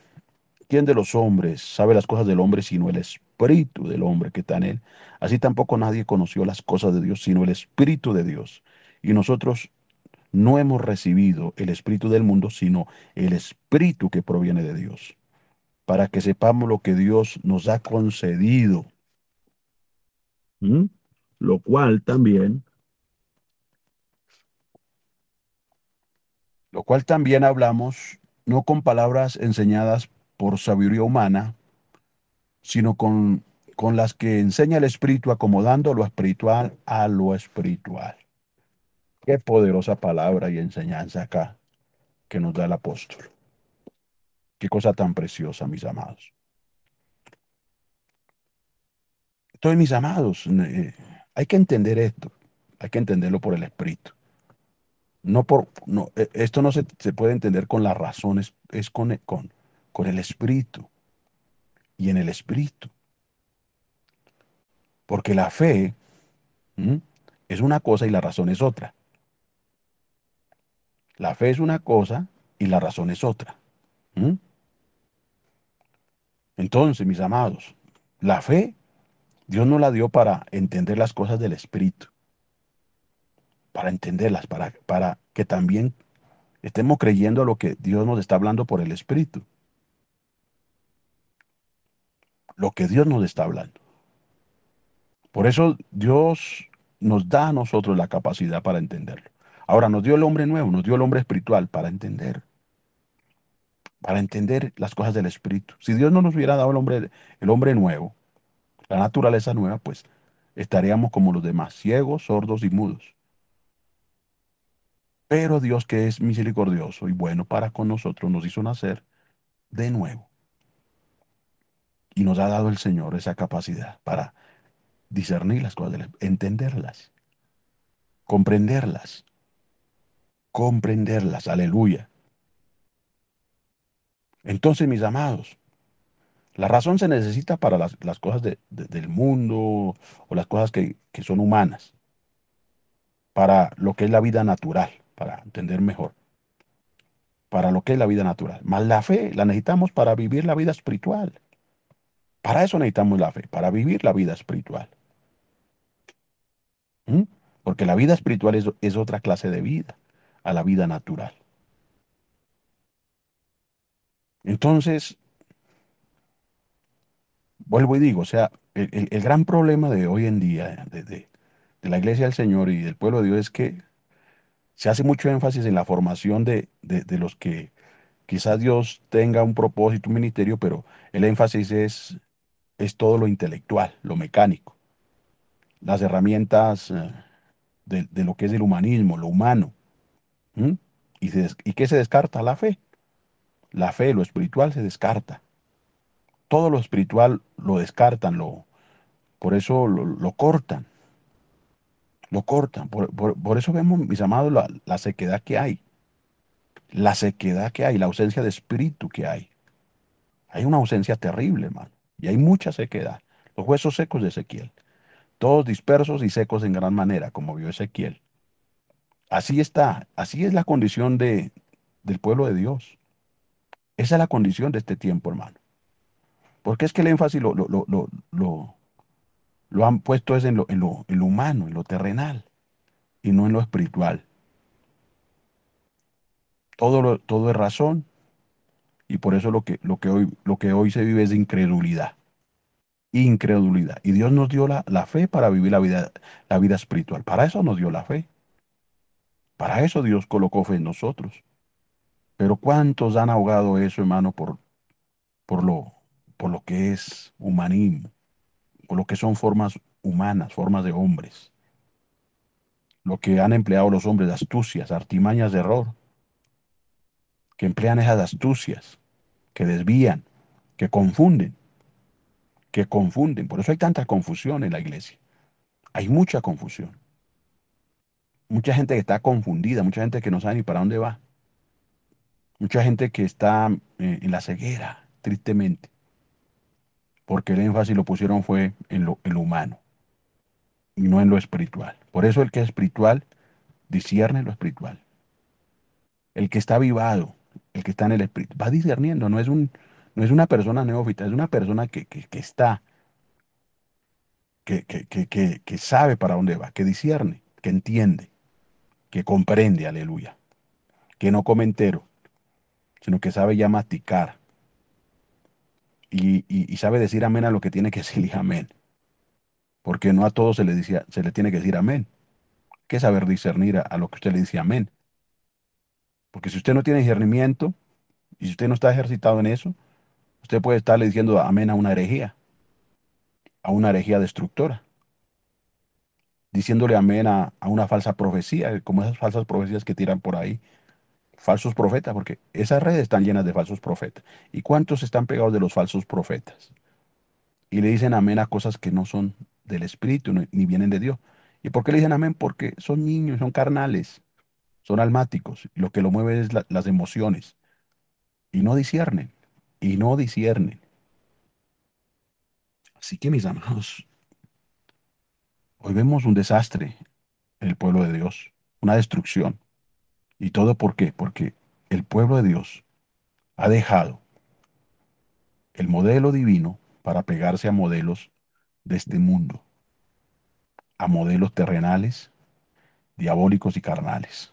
¿Quién de los hombres sabe las cosas del hombre sino el Espíritu del hombre que está en él? Así tampoco nadie conoció las cosas de Dios sino el Espíritu de Dios. Y nosotros no hemos recibido el Espíritu del mundo, sino el Espíritu que proviene de Dios, para que sepamos lo que Dios nos ha concedido. Lo cual también, lo cual también hablamos no con palabras enseñadas por sabiduría humana, sino con, con las que enseña el Espíritu, acomodando lo espiritual a lo espiritual. Qué poderosa palabra y enseñanza acá que nos da el apóstol. Qué cosa tan preciosa, mis amados. Entonces, mis amados, eh, hay que entender esto, hay que entenderlo por el espíritu. No por, no, eh, esto no se, puede entender con las razones es, con, con, con el espíritu y en el espíritu. Porque la fe es una cosa y la razón es otra. La fe es una cosa y la razón es otra. Entonces, mis amados, la fe Dios nos la dio para entender las cosas del Espíritu, para entenderlas, para, para que también estemos creyendo lo que Dios nos está hablando por el Espíritu. Lo que Dios nos está hablando. Por eso Dios nos da a nosotros la capacidad para entenderlo. Ahora nos dio el hombre nuevo, nos dio el hombre espiritual para entender, para entender las cosas del espíritu. Si Dios no nos hubiera dado el hombre, el hombre nuevo, la naturaleza nueva, pues estaríamos como los demás, ciegos, sordos y mudos. Pero Dios que es misericordioso y bueno para con nosotros nos hizo nacer de nuevo. Y nos ha dado el Señor esa capacidad para discernir las cosas, entenderlas, comprenderlas comprenderlas. Aleluya. Entonces, mis amados, la razón se necesita para las, cosas del mundo o las cosas que, son humanas, para lo que es la vida natural, para entender mejor, para lo que es la vida natural. Más la fe la necesitamos para vivir la vida espiritual. Para eso necesitamos la fe, para vivir la vida espiritual. ¿Mm? Porque la vida espiritual es otra clase de vida a la vida natural. Entonces, vuelvo y digo, o sea, el, gran problema de hoy en día, de, la iglesia del Señor y del pueblo de Dios, es que se hace mucho énfasis en la formación de, los que quizás Dios tenga un propósito, un ministerio, pero el énfasis es, es todo lo intelectual, lo mecánico, las herramientas eh, de, lo que es el humanismo, lo humano. ¿Mm? ¿Y, qué se descarta? La fe. La fe, lo espiritual se descarta. Todo lo espiritual lo descartan, lo, por eso lo, cortan. Lo cortan. Por, eso vemos, mis amados, la, la sequedad que hay. La sequedad que hay, la ausencia de espíritu que hay. Hay una ausencia terrible, hermano. Y hay mucha sequedad. Los huesos secos de Ezequiel. Todos dispersos y secos en gran manera, como vio Ezequiel. Así está, así es la condición del pueblo de Dios. Esa es la condición de este tiempo, hermano. Porque es que el énfasis lo, lo, han puesto es en lo, en, lo, en lo humano, en lo terrenal, y no en lo espiritual. Todo, todo es razón, y por eso lo que, lo, que hoy, lo que hoy se vive es incredulidad. Incredulidad. Y Dios nos dio la, la fe para vivir la vida, la vida espiritual. Para eso nos dio la fe. Para eso Dios colocó fe en nosotros. Pero ¿cuántos han ahogado eso, hermano, por, por, lo, por lo que es humanismo? Por lo que son formas humanas, formas de hombres. Lo que han empleado los hombres, astucias, artimañas de error. Que emplean esas astucias, que desvían, que confunden. Que confunden. Por eso hay tanta confusión en la iglesia. Hay mucha confusión mucha gente que está confundida, mucha gente que no sabe ni para dónde va, mucha gente que está eh, en la ceguera, tristemente, porque el énfasis lo pusieron fue en lo, humano y no en lo espiritual. Por eso el que es espiritual discierne lo espiritual. El que está avivado, el que está en el espíritu, va discerniendo, no es, un, no es una persona neófita, es una persona que, está, que, que sabe para dónde va, que discierne, que entiende que comprende, aleluya, que no come entero, sino que sabe ya masticar y, sabe decir amén a lo que tiene que [LAUGHS] decir y amén. Porque no a todos se le, dice, se le tiene que decir amén. ¿Qué que saber discernir a, a lo que usted le dice amén. Porque si usted no tiene discernimiento y si usted no está ejercitado en eso, usted puede estarle diciendo amén a una herejía, a una herejía destructora diciéndole amén a, una falsa profecía, como esas falsas profecías que tiran por ahí, falsos profetas, porque esas redes están llenas de falsos profetas. ¿Y cuántos están pegados de los falsos profetas? Y le dicen amén a cosas que no son del Espíritu ni vienen de Dios. ¿Y por qué le dicen amén? Porque son niños, son carnales, son almáticos. lo que lo mueve es las emociones. Y no disiernen, y no disiernen. Así que mis amados, Hoy vemos un desastre en el pueblo de Dios, una destrucción. ¿Y todo por qué? Porque el pueblo de Dios ha dejado el modelo divino para pegarse a modelos de este mundo, a modelos terrenales, diabólicos y carnales.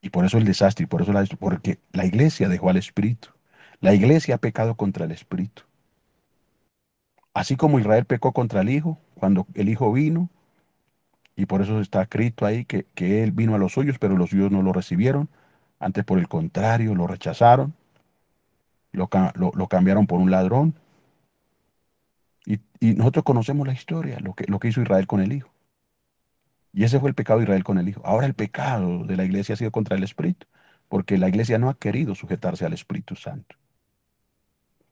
Y por eso el desastre, por eso la porque la iglesia dejó al Espíritu. La iglesia ha pecado contra el Espíritu. Así como Israel pecó contra el Hijo, cuando el Hijo vino, y por eso está escrito ahí que, Él vino a los suyos, pero los suyos no lo recibieron, antes por el contrario, lo rechazaron, lo, cambiaron por un ladrón. Y, nosotros conocemos la historia, lo que, lo que hizo Israel con el Hijo. Y ese fue el pecado de Israel con el Hijo. Ahora el pecado de la iglesia ha sido contra el Espíritu, porque la iglesia no ha querido sujetarse al Espíritu Santo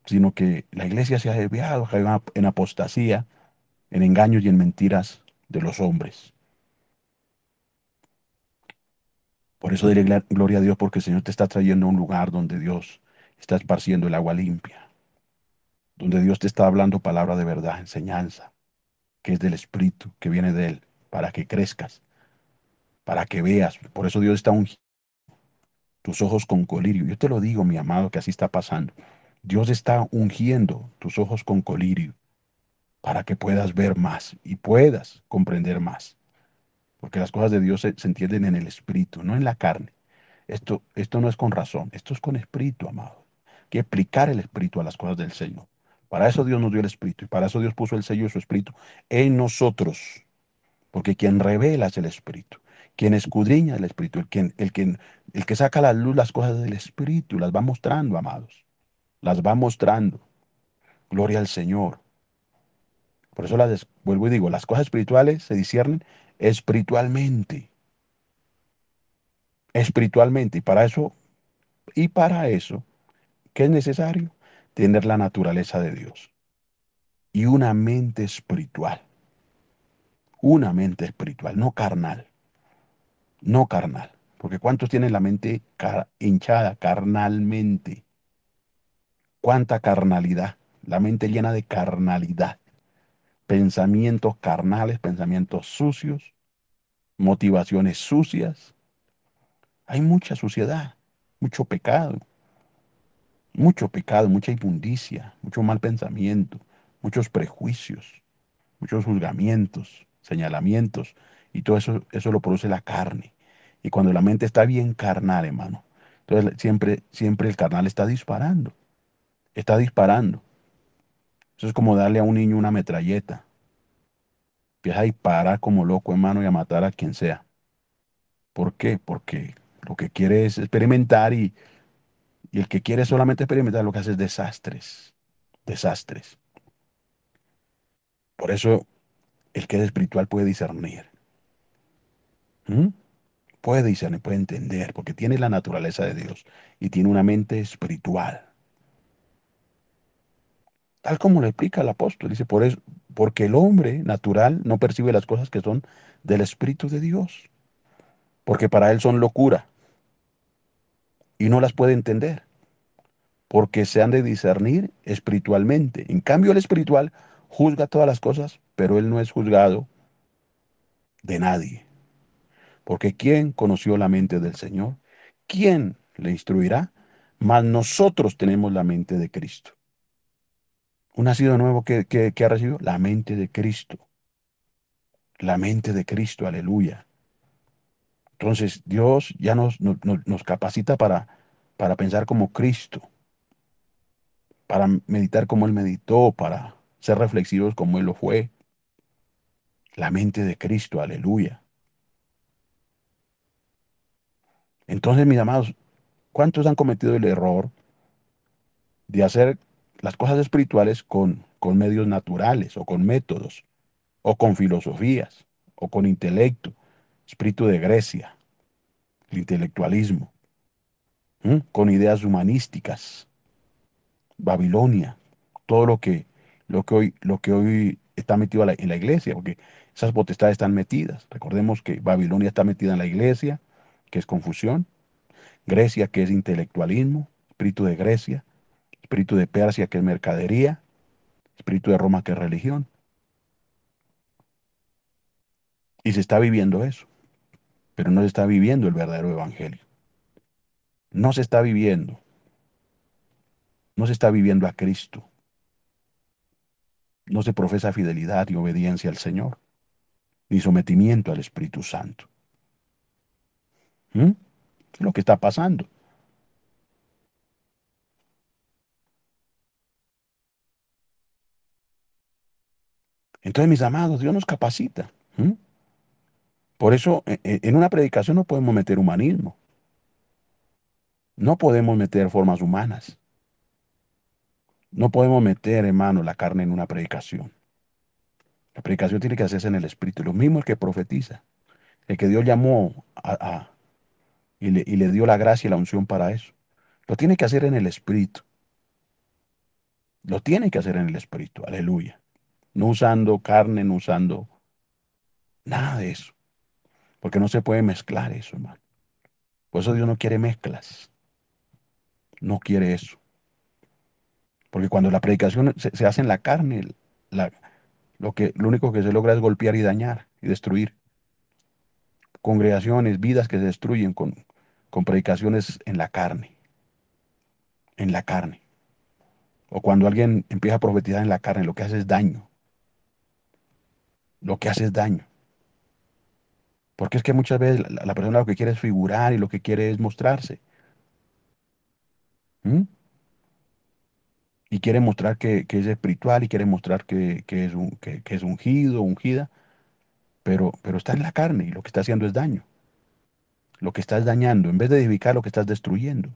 sino que la iglesia se ha desviado, en apostasía, en engaños y en mentiras de los hombres. Por eso dile gloria a Dios, porque el Señor te está trayendo a un lugar donde Dios está esparciendo el agua limpia, donde Dios te está hablando palabra de verdad, enseñanza, que es del Espíritu, que viene de Él, para que crezcas, para que veas. Por eso Dios está ungiendo tus ojos con colirio. Yo te lo digo, mi amado, que así está pasando. Dios está ungiendo tus ojos con colirio para que puedas ver más y puedas comprender más. Porque las cosas de Dios se, entienden en el espíritu, no en la carne. Esto, esto no es con razón, esto es con espíritu, amado. Hay que explicar el espíritu a las cosas del Señor. Para eso Dios nos dio el espíritu y para eso Dios puso el sello de su espíritu en nosotros. Porque quien revela es el espíritu, quien escudriña el espíritu, el, quien, el, el que saca a la luz las cosas del espíritu, las va mostrando, amados las va mostrando. Gloria al Señor. Por eso las vuelvo y digo, las cosas espirituales se disciernen espiritualmente. Espiritualmente. Y para eso, y para eso, ¿qué es necesario? Tener la naturaleza de Dios. Y una mente espiritual. Una mente espiritual, no carnal. No carnal. Porque ¿cuántos tienen la mente hinchada carnalmente? cuánta carnalidad, la mente llena de carnalidad, pensamientos carnales, pensamientos sucios, motivaciones sucias. Hay mucha suciedad, mucho pecado, mucho pecado, mucha impundicia, mucho mal pensamiento, muchos prejuicios, muchos juzgamientos, señalamientos, y todo eso, eso lo produce la carne. Y cuando la mente está bien carnal, hermano, entonces siempre, siempre el carnal está disparando. Está disparando. Eso es como darle a un niño una metralleta. Empieza a disparar como loco, en mano y a matar a quien sea. ¿Por qué? Porque lo que quiere es experimentar y, el que quiere solamente experimentar lo que hace es desastres. Desastres. Por eso el que es espiritual puede discernir. ¿Mm? Puede discernir, puede entender, porque tiene la naturaleza de Dios y tiene una mente espiritual tal como lo explica el apóstol. Dice, por eso, porque el hombre natural no percibe las cosas que son del Espíritu de Dios, porque para él son locura y no las puede entender, porque se han de discernir espiritualmente. En cambio, el espiritual juzga todas las cosas, pero él no es juzgado de nadie. Porque ¿quién conoció la mente del Señor? ¿Quién le instruirá? Mas nosotros tenemos la mente de Cristo. Un nacido nuevo que, ha recibido la mente de Cristo. La mente de Cristo, aleluya. Entonces Dios ya nos, nos capacita para, para pensar como Cristo, para meditar como Él meditó, para ser reflexivos como Él lo fue. La mente de Cristo, aleluya. Entonces, mis amados, ¿cuántos han cometido el error de hacer las cosas espirituales con, con medios naturales o con métodos o con filosofías o con intelecto, espíritu de Grecia, el intelectualismo, con ideas humanísticas, Babilonia, todo lo que, lo que, hoy, lo que hoy está metido en la iglesia, porque esas potestades están metidas. Recordemos que Babilonia está metida en la iglesia, que es confusión, Grecia, que es intelectualismo, espíritu de Grecia, espíritu de Persia que es mercadería, espíritu de Roma que es religión. Y se está viviendo eso, pero no se está viviendo el verdadero evangelio. No se está viviendo. No se está viviendo a Cristo. No se profesa fidelidad y obediencia al Señor, ni sometimiento al Espíritu Santo. ¿Mm? Es lo que está pasando. Entonces, mis amados, Dios nos capacita. Por eso, e, e, en una predicación no podemos meter humanismo. No podemos meter formas humanas. No podemos meter, hermano, la carne en una predicación. La predicación tiene que hacerse en el Espíritu. Lo mismo el que profetiza. El que Dios llamó y le dio la gracia y la unción para eso. Lo tiene que hacer en el Espíritu. Lo tiene que hacer en el Espíritu. Aleluya no usando carne, no usando nada de eso. Porque no se puede mezclar eso, hermano. Por eso Dios no quiere mezclas. No quiere eso. Porque cuando la predicación se, hace en la carne, lo, que, lo único que se logra es golpear y dañar y destruir. Congregaciones, vidas que se destruyen con, con predicaciones en la carne. En la carne. O cuando alguien empieza a profetizar en la carne, lo que hace es daño lo que hace es daño. Porque es que muchas veces la, persona lo que quiere es figurar y lo que quiere es mostrarse. ¿Mm? Y quiere mostrar que, es espiritual y quiere mostrar que, es, es ungido, ungida, pero, pero está en la carne y lo que está haciendo es daño. Lo que estás dañando, en vez de edificar, lo que estás destruyendo.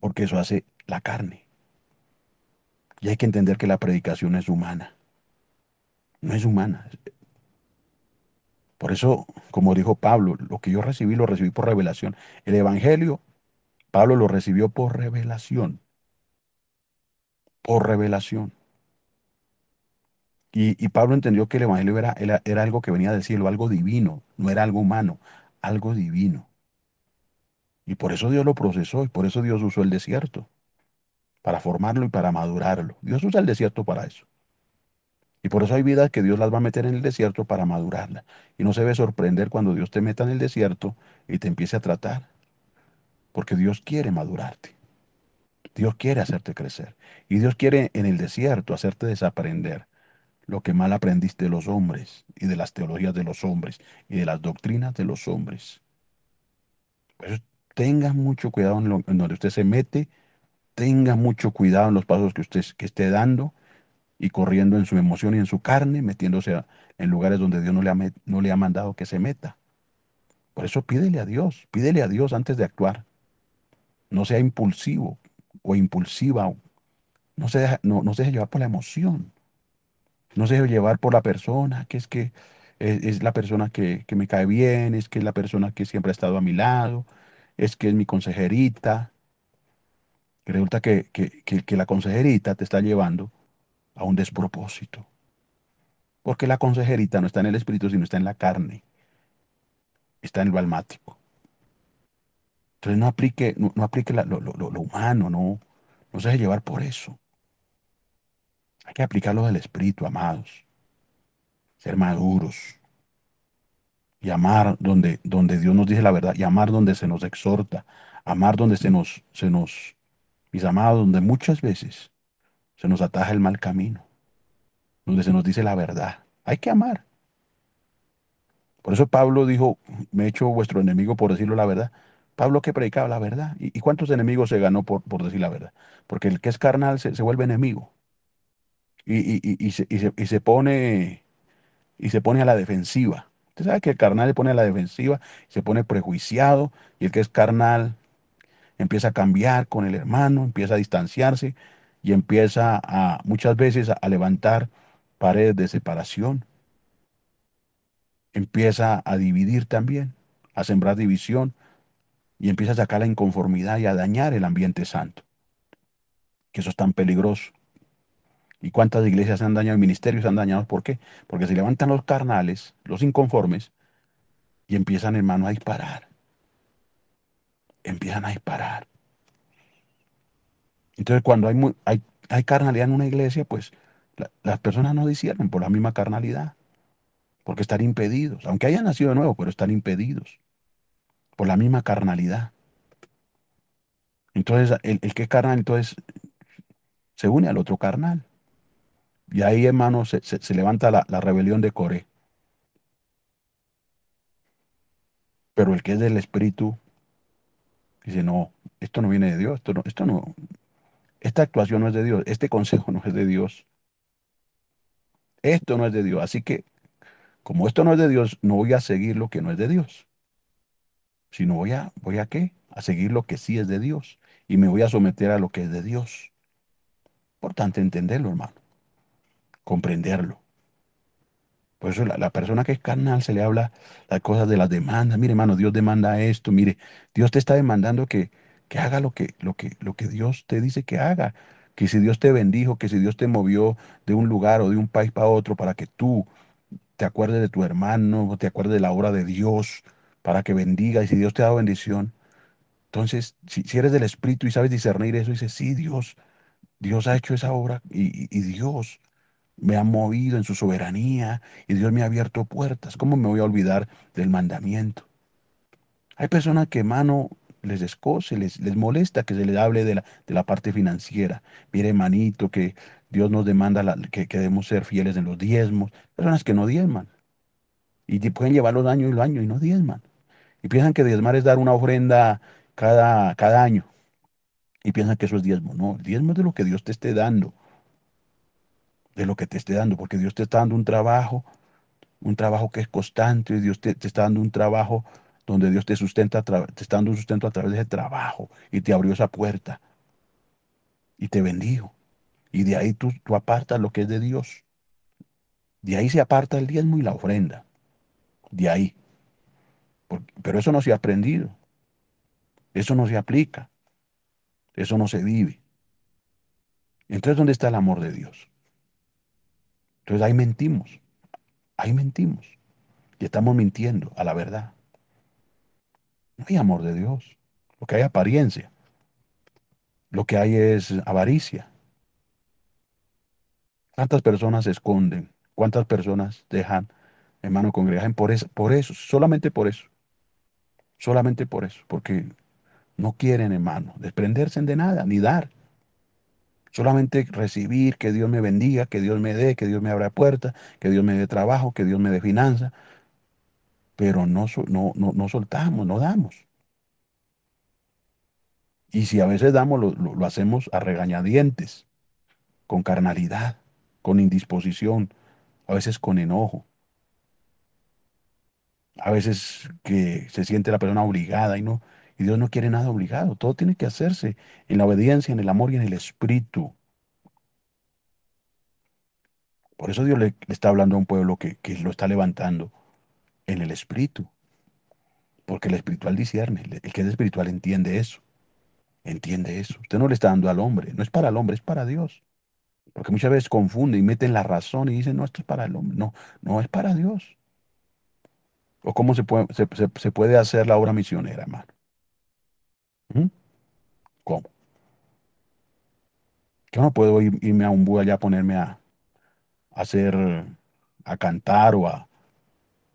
Porque eso hace la carne. Y hay que entender que la predicación es humana no es humana. Por eso, como dijo Pablo, lo que yo recibí lo recibí por revelación. El Evangelio, Pablo lo recibió por revelación. Por revelación. Y, Pablo entendió que el Evangelio era, era, era algo que venía del cielo, algo divino, no era algo humano, algo divino. Y por eso Dios lo procesó y por eso Dios usó el desierto, para formarlo y para madurarlo. Dios usa el desierto para eso. Y por eso hay vidas que Dios las va a meter en el desierto para madurarlas. Y no se ve sorprender cuando Dios te meta en el desierto y te empiece a tratar. Porque Dios quiere madurarte. Dios quiere hacerte crecer. Y Dios quiere en el desierto hacerte desaprender lo que mal aprendiste de los hombres y de las teologías de los hombres y de las doctrinas de los hombres. pues tenga mucho cuidado en, lo, donde usted se mete, tenga mucho cuidado en los pasos que usted que esté dando y corriendo en su emoción y en su carne, metiéndose en lugares donde Dios no le, ha, no le ha mandado que se meta. Por eso pídele a Dios, pídele a Dios antes de actuar. No sea impulsivo o impulsiva, no se, deja, no, no se deje llevar por la emoción, no se deje llevar por la persona, que es que es, la persona que, me cae bien, es que es la persona que siempre ha estado a mi lado, es que es mi consejerita. Resulta que, que, la consejerita te está llevando a un despropósito. Porque la consejerita no está en el espíritu, sino está en la carne. Está en lo almático. Entonces no aplique, no, aplique lo, humano, no, no se deje llevar por eso. Hay que aplicarlo del espíritu, amados. Ser maduros. Y amar donde, donde Dios nos dice la verdad. Y amar donde se nos exhorta. Amar donde se nos, se nos, mis amados, donde muchas veces se nos ataja el mal camino, donde se nos dice la verdad. Hay que amar. Por eso Pablo dijo, me he hecho vuestro enemigo por decirlo la verdad. Pablo que predicaba la verdad. ¿Y, cuántos enemigos se ganó por, decir la verdad? Porque el que es carnal se, vuelve enemigo. Y, se, y, se, pone, y se pone a la defensiva. Usted sabe que el carnal se pone a la defensiva, se pone prejuiciado, y el que es carnal empieza a cambiar con el hermano, empieza a distanciarse, y empieza a muchas veces a levantar paredes de separación. Empieza a dividir también, a sembrar división y empieza a sacar la inconformidad y a dañar el ambiente santo. Que eso es tan peligroso. ¿Y cuántas iglesias se han dañado y ministerios se han dañado? ¿Por qué? Porque se levantan los carnales, los inconformes, y empiezan, hermano, a disparar. Empiezan a disparar. Entonces, cuando hay, hay, carnalidad en una iglesia, pues las personas no disciernen por la misma carnalidad, porque están impedidos, aunque hayan nacido de nuevo, pero están impedidos por la misma carnalidad. Entonces, el, que es carnal, entonces se une al otro carnal. Y ahí, hermano, se, se, levanta la, rebelión de Coré. Pero el que es del Espíritu dice, no, esto no viene de Dios, esto esto no, esta actuación no es de Dios, este consejo no es de Dios. Esto no es de Dios. Así que, como esto no es de Dios, no voy a seguir lo que no es de Dios. Sino voy a, voy a qué? A seguir lo que sí es de Dios. Y me voy a someter a lo que es de Dios. Importante entenderlo, hermano. Comprenderlo. Por eso la, la, persona que es carnal se le habla las cosas de las demandas. Mire, hermano, Dios demanda esto. Mire, Dios te está demandando que, que haga lo que, lo que, lo que Dios te dice que haga. Que si Dios te bendijo, que si Dios te movió de un lugar o de un país para otro, para que tú te acuerdes de tu hermano, te acuerdes de la obra de Dios, para que bendiga, y si Dios te ha dado bendición. Entonces, si, eres del Espíritu y sabes discernir eso, dices, sí, Dios, Dios ha hecho esa obra y, Dios me ha movido en su soberanía y Dios me ha abierto puertas. ¿Cómo me voy a olvidar del mandamiento? Hay personas que, mano, les escoce, les, les molesta que se les hable de la, de la parte financiera. Mire, manito, que Dios nos demanda que, debemos ser fieles en los diezmos. Personas que no diezman. Y pueden llevar los años y los años y no diezman. Y piensan que diezmar es dar una ofrenda cada, cada año. Y piensan que eso es diezmo. No, el diezmo es de lo que Dios te esté dando. De lo que te esté dando, porque Dios te está dando un trabajo, un trabajo que es constante, y Dios te, te está dando un trabajo donde Dios te sustenta, te está dando un sustento a través de trabajo y te abrió esa puerta y te bendijo. Y de ahí tú, apartas lo que es de Dios. De ahí se aparta el diezmo y la ofrenda. De ahí. pero eso no se ha aprendido. Eso no se aplica. Eso no se vive. Entonces, ¿dónde está el amor de Dios? Entonces ahí mentimos. Ahí mentimos. Y estamos mintiendo a la verdad. No hay amor de Dios. Lo que hay apariencia. Lo que hay es avaricia. ¿Cuántas personas se esconden? ¿Cuántas personas dejan, hermano, congregación por eso, por eso, solamente por eso? Solamente por eso, porque no quieren, hermano, desprenderse de nada, ni dar. Solamente recibir, que Dios me bendiga, que Dios me dé, que Dios me abra puertas, que Dios me dé trabajo, que Dios me dé finanzas, pero no, soltamos, no damos. Y si a veces damos, lo, hacemos a regañadientes, con carnalidad, con indisposición, a veces con enojo. A veces que se siente la persona obligada y no, y Dios no quiere nada obligado, todo tiene que hacerse en la obediencia, en el amor y en el espíritu. Por eso Dios le, está hablando a un pueblo que lo está levantando en el espíritu. Porque el espiritual discierne, el que es espiritual entiende eso. Entiende eso. Usted no le está dando al hombre, no es para el hombre, es para Dios. Porque muchas veces confunden y meten la razón y dicen, no, esto es para el hombre. No, no es para Dios. O cómo se puede, se, puede hacer la obra misionera, hermano. ¿Mm? ¿Cómo? Yo no puedo irme a un búho allá a ponerme a hacer, a cantar o a,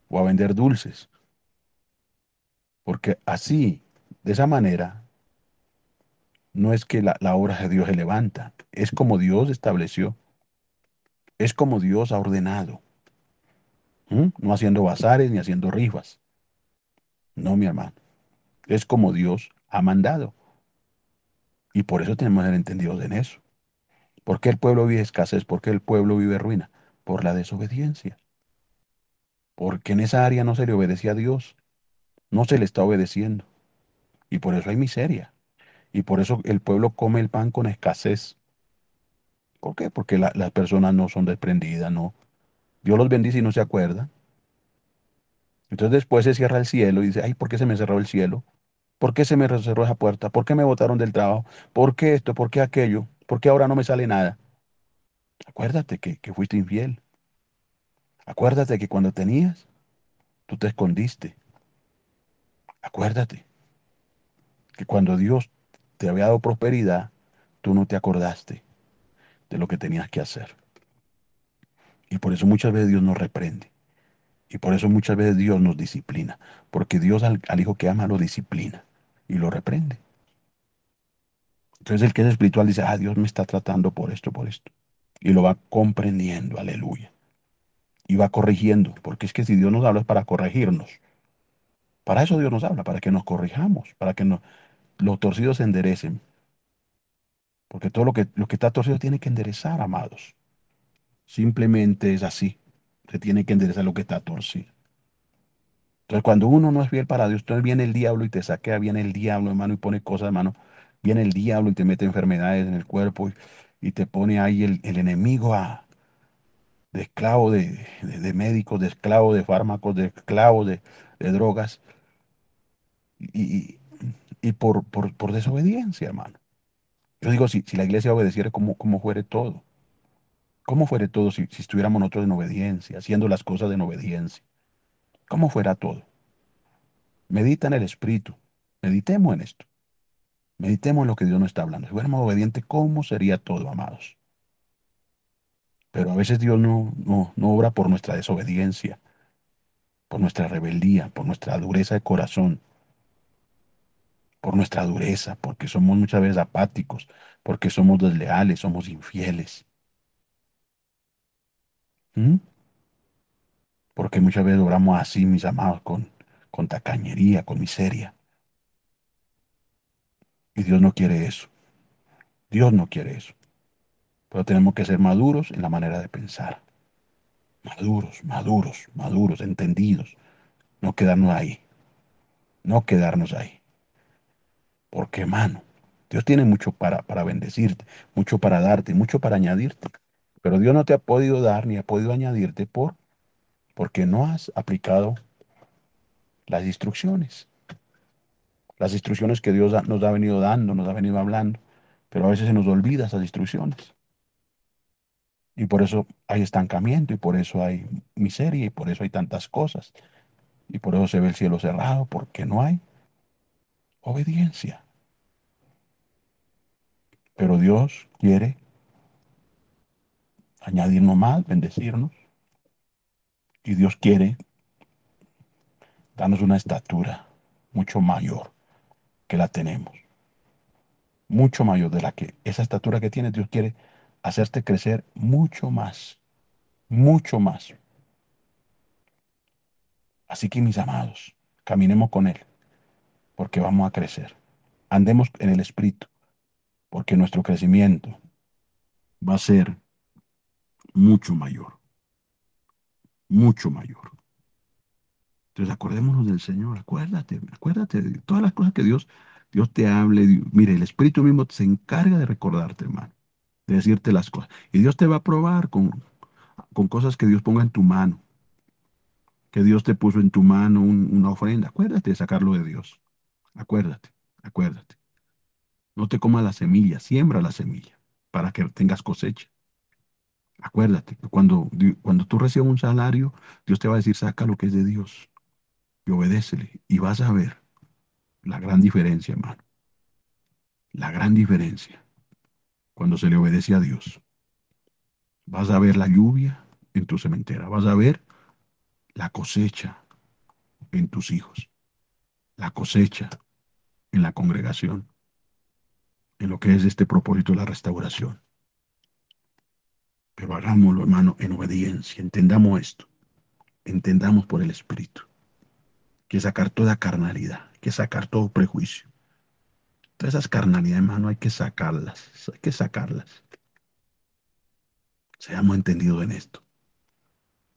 o a vender dulces. Porque así, de esa manera, no es que la, obra de Dios se levanta, es como Dios estableció, es como Dios ha ordenado. ¿Mm? No haciendo bazares ni haciendo rifas. No, mi hermano. Es como Dios ha mandado. Y por eso tenemos que ser entendidos en eso. ¿Por qué el pueblo vive escasez? ¿Por qué el pueblo vive ruina? Por la desobediencia porque en esa área no se le obedecía a Dios, no se le está obedeciendo. Y por eso hay miseria. Y por eso el pueblo come el pan con escasez. ¿Por qué? Porque las personas no son desprendidas, no. Dios los bendice y no se acuerda. Entonces después se cierra el cielo y dice, ay, ¿por qué se me cerró el cielo? ¿Por qué se me cerró esa puerta? ¿Por qué me botaron del trabajo? ¿Por qué esto? ¿Por qué aquello? ¿Por qué ahora no me sale nada? Acuérdate que fuiste infiel. Acuérdate que cuando tenías, tú te escondiste. Acuérdate que cuando Dios te había dado prosperidad, tú no te acordaste de lo que tenías que hacer. Y por eso muchas veces Dios nos reprende. Y por eso muchas veces Dios nos disciplina. Porque Dios al, hijo que ama lo disciplina y lo reprende. Entonces el que es espiritual dice, ah, Dios me está tratando por esto, por esto. Y lo va comprendiendo, aleluya y va corrigiendo, porque es que si Dios nos habla es para corregirnos. Para eso Dios nos habla, para que nos corrijamos, para que los torcidos se enderecen. Porque todo lo que, que está torcido tiene que enderezar, amados. Simplemente es así. Se tiene que enderezar lo que está torcido. Entonces, cuando uno no es fiel para Dios, entonces viene el diablo y te saquea, viene el diablo, hermano, y pone cosas, hermano. Viene el diablo y te mete enfermedades en el cuerpo y, te pone ahí el enemigo a, de esclavo de, de, de médicos, de esclavo de fármacos, de esclavo de, drogas. Y, por, desobediencia, hermano. Yo digo, si, si la iglesia obedeciera, ¿cómo, ¿cómo, fuere todo? ¿Cómo fuere todo si, si estuviéramos nosotros en obediencia, haciendo las cosas en obediencia? ¿Cómo fuera todo? Medita en el Espíritu. Meditemos en esto. Meditemos en lo que Dios nos está hablando. Si fuéramos obedientes, ¿cómo sería todo, amados? Pero a veces Dios no, no, obra por nuestra desobediencia, por nuestra rebeldía, por nuestra dureza de corazón, por nuestra dureza, porque somos muchas veces apáticos, porque somos desleales, somos infieles. ¿Mm? Porque muchas veces obramos así, mis amados, con, con tacañería, con miseria. Y Dios no quiere eso. Dios no quiere eso. Pero tenemos que ser maduros en la manera de pensar. Maduros, maduros, maduros, entendidos. No quedarnos ahí. No quedarnos ahí. Porque, hermano, Dios tiene mucho para, para bendecirte, mucho para darte, mucho para añadirte. Pero Dios no te ha podido dar ni ha podido añadirte por, porque no has aplicado las instrucciones. Las instrucciones que Dios nos ha venido dando, nos ha venido hablando, pero a veces se nos olvida esas instrucciones. Y por eso hay estancamiento, y por eso hay miseria, y por eso hay tantas cosas. Y por eso se ve el cielo cerrado, porque no hay obediencia. Pero Dios quiere añadirnos más, bendecirnos. Y Dios quiere darnos una estatura mucho mayor que la tenemos. Mucho mayor de la que esa estatura que tiene Dios quiere hacerte crecer mucho más, mucho más. Así que mis amados, caminemos con Él, porque vamos a crecer. Andemos en el Espíritu, porque nuestro crecimiento va a ser mucho mayor, mucho mayor. Entonces acordémonos del Señor, acuérdate, acuérdate de todas las cosas que Dios, Dios te hable. mire, el Espíritu mismo se encarga de recordarte, hermano decirte las cosas. Y Dios te va a probar con, cosas que Dios ponga en tu mano. Que Dios te puso en tu mano una ofrenda. Acuérdate de sacarlo de Dios. Acuérdate, acuérdate. No te comas la semilla, siembra la semilla para que tengas cosecha. Acuérdate cuando, cuando tú recibas un salario, Dios te va a decir, saca lo que es de Dios y obedécele. Y vas a ver la gran diferencia, hermano. La gran diferencia cuando se le obedece a Dios. Vas a ver la lluvia en tu cementera, vas a ver la cosecha en tus hijos, la cosecha en la congregación, en lo que es este propósito de la restauración. Pero hagámoslo, hermano, en obediencia. Entendamos esto. Entendamos por el Espíritu. Que sacar toda carnalidad, que sacar todo prejuicio, Todas esas carnalidades, hermano, hay que sacarlas, hay que sacarlas. Seamos entendidos en esto.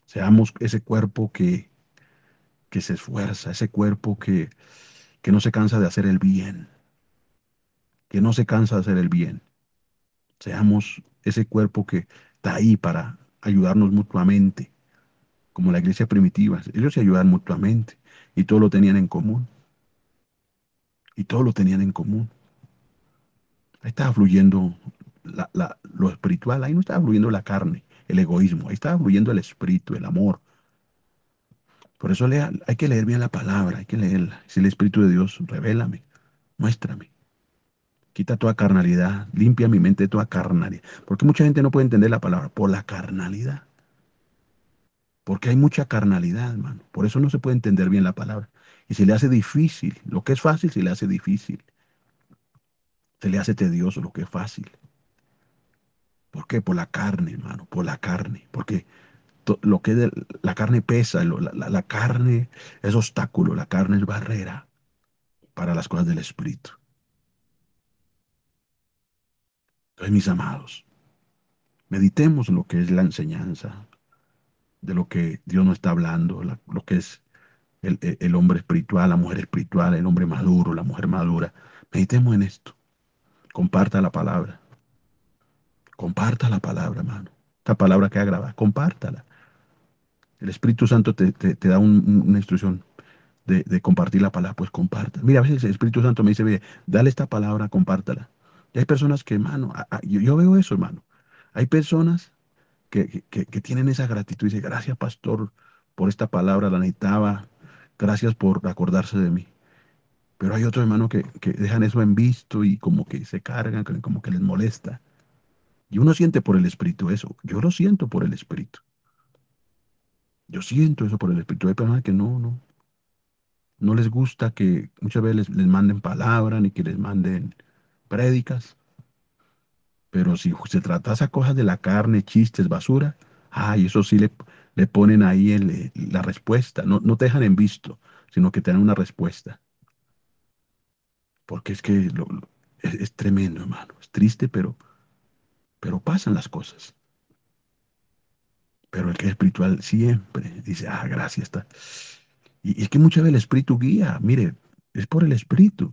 Seamos ese cuerpo que, que se esfuerza, ese cuerpo que, que no se cansa de hacer el bien, que no se cansa de hacer el bien. Seamos ese cuerpo que está ahí para ayudarnos mutuamente, como la iglesia primitiva. Ellos se ayudan mutuamente y todo lo tenían en común. Y todo lo tenían en común. Ahí estaba fluyendo lo espiritual, ahí no estaba fluyendo la carne, el egoísmo, ahí estaba fluyendo el espíritu, el amor. Por eso hay que leer bien la palabra, hay que leerla. Si el Espíritu de Dios, revélame, muéstrame. Quita toda carnalidad, limpia mi mente de toda carnalidad. Porque mucha gente no puede entender la palabra por la carnalidad. Porque hay mucha carnalidad, hermano. Por eso no se puede entender bien la palabra y se le hace difícil. Lo que es fácil se le hace difícil. Se le hace tedioso lo que es fácil. ¿Por qué? Por la carne, hermano, por la carne. Porque lo que la carne pesa, la, carne es obstáculo, la carne es barrera para las cosas del Espíritu. Entonces, mis amados, meditemos lo que es la enseñanza, de lo que Dios nos está hablando, lo que es el, hombre espiritual, la mujer espiritual, el hombre maduro, la mujer madura. Meditemos en esto. Comparta la palabra. Comparta la palabra, hermano. Esta palabra que ha compártala. El Espíritu Santo te, da una instrucción de, compartir la palabra, pues comparta. Mira, a veces el Espíritu Santo me dice, mire, dale esta palabra, compártala. Y hay personas que, hermano, yo, veo eso, hermano. Hay personas que, tienen esa gratitud y gracias, pastor, por esta palabra, la necesitaba, gracias por acordarse de mí. Pero hay otros hermanos que, dejan eso en visto y como que se cargan, como que les molesta. Y uno siente por el Espíritu eso. Yo lo siento por el Espíritu. Yo siento eso por el Espíritu. Hay personas que no, no. No les gusta que muchas veces les, manden palabras ni que les manden prédicas. Pero si se tratase a cosas de la carne, chistes, basura, ay, eso sí le, le ponen ahí eh, la respuesta, no, no te dejan en visto, sino que te dan una respuesta. Porque es que es, tremendo, hermano, es triste, pero, pero pasan las cosas. Pero el que es espiritual siempre dice, ah, gracias. Está. Y, y es que muchas veces el espíritu guía, mire, es por el espíritu,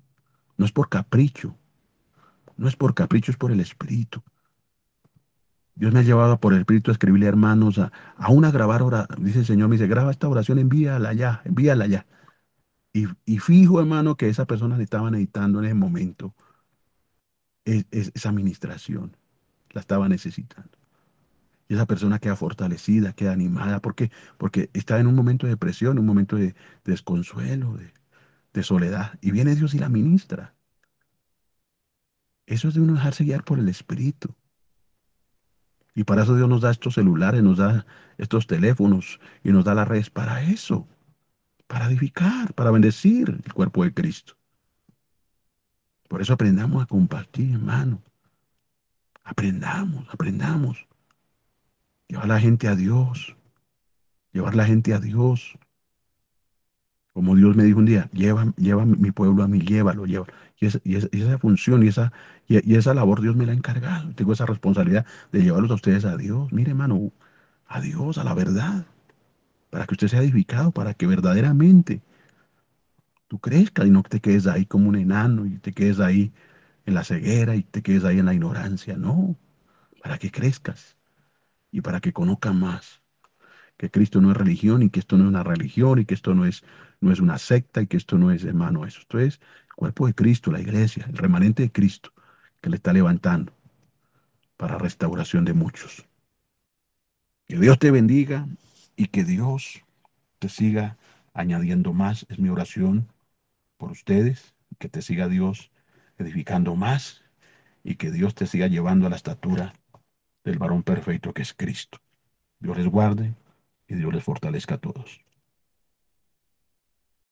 no es por capricho. No es por capricho, es por el espíritu. Dios me ha llevado por el Espíritu a escribirle, hermanos, a, una a grabar, oración dice el Señor, me dice, graba esta oración, envíala ya, envíala ya. Y, fijo, hermano, que esas personas estaban necesitando en ese momento esa administración, la estaba necesitando. Y esa persona queda fortalecida, queda animada, ¿por qué? Porque está en un momento de depresión, un momento de, desconsuelo, de, de soledad. Y viene Dios y la ministra. Eso es de uno dejarse guiar por el Espíritu. Y para eso Dios nos da estos celulares, nos da estos teléfonos y nos da la red para eso, para edificar, para bendecir el cuerpo de Cristo. Por eso aprendamos a compartir, hermano. Aprendamos, aprendamos. Llevar la gente a Dios. Llevar la gente a Dios. Como Dios me dijo un día, lleva, lleva mi pueblo a mí, llévalo, llévalo. Y, esa función y esa, y, esa labor Dios me la ha encargado. Tengo esa responsabilidad de llevarlos a ustedes a Dios. Mire, hermano, a Dios, a la verdad. Para que usted sea edificado, para que verdaderamente tú crezcas y no te quedes ahí como un enano y te quedes ahí en la ceguera y te quedes ahí en la ignorancia. No, para que crezcas y para que conozcas más que Cristo no es religión y que esto no es una religión y que esto no es, no es una secta y que esto no es, hermano, eso. Esto es cuerpo de Cristo, la iglesia, el remanente de Cristo que le está levantando para restauración de muchos. Que Dios te bendiga y que Dios te siga añadiendo más. Es mi oración por ustedes, que te siga Dios edificando más y que Dios te siga llevando a la estatura del varón perfecto que es Cristo. Dios les guarde y Dios les fortalezca a todos.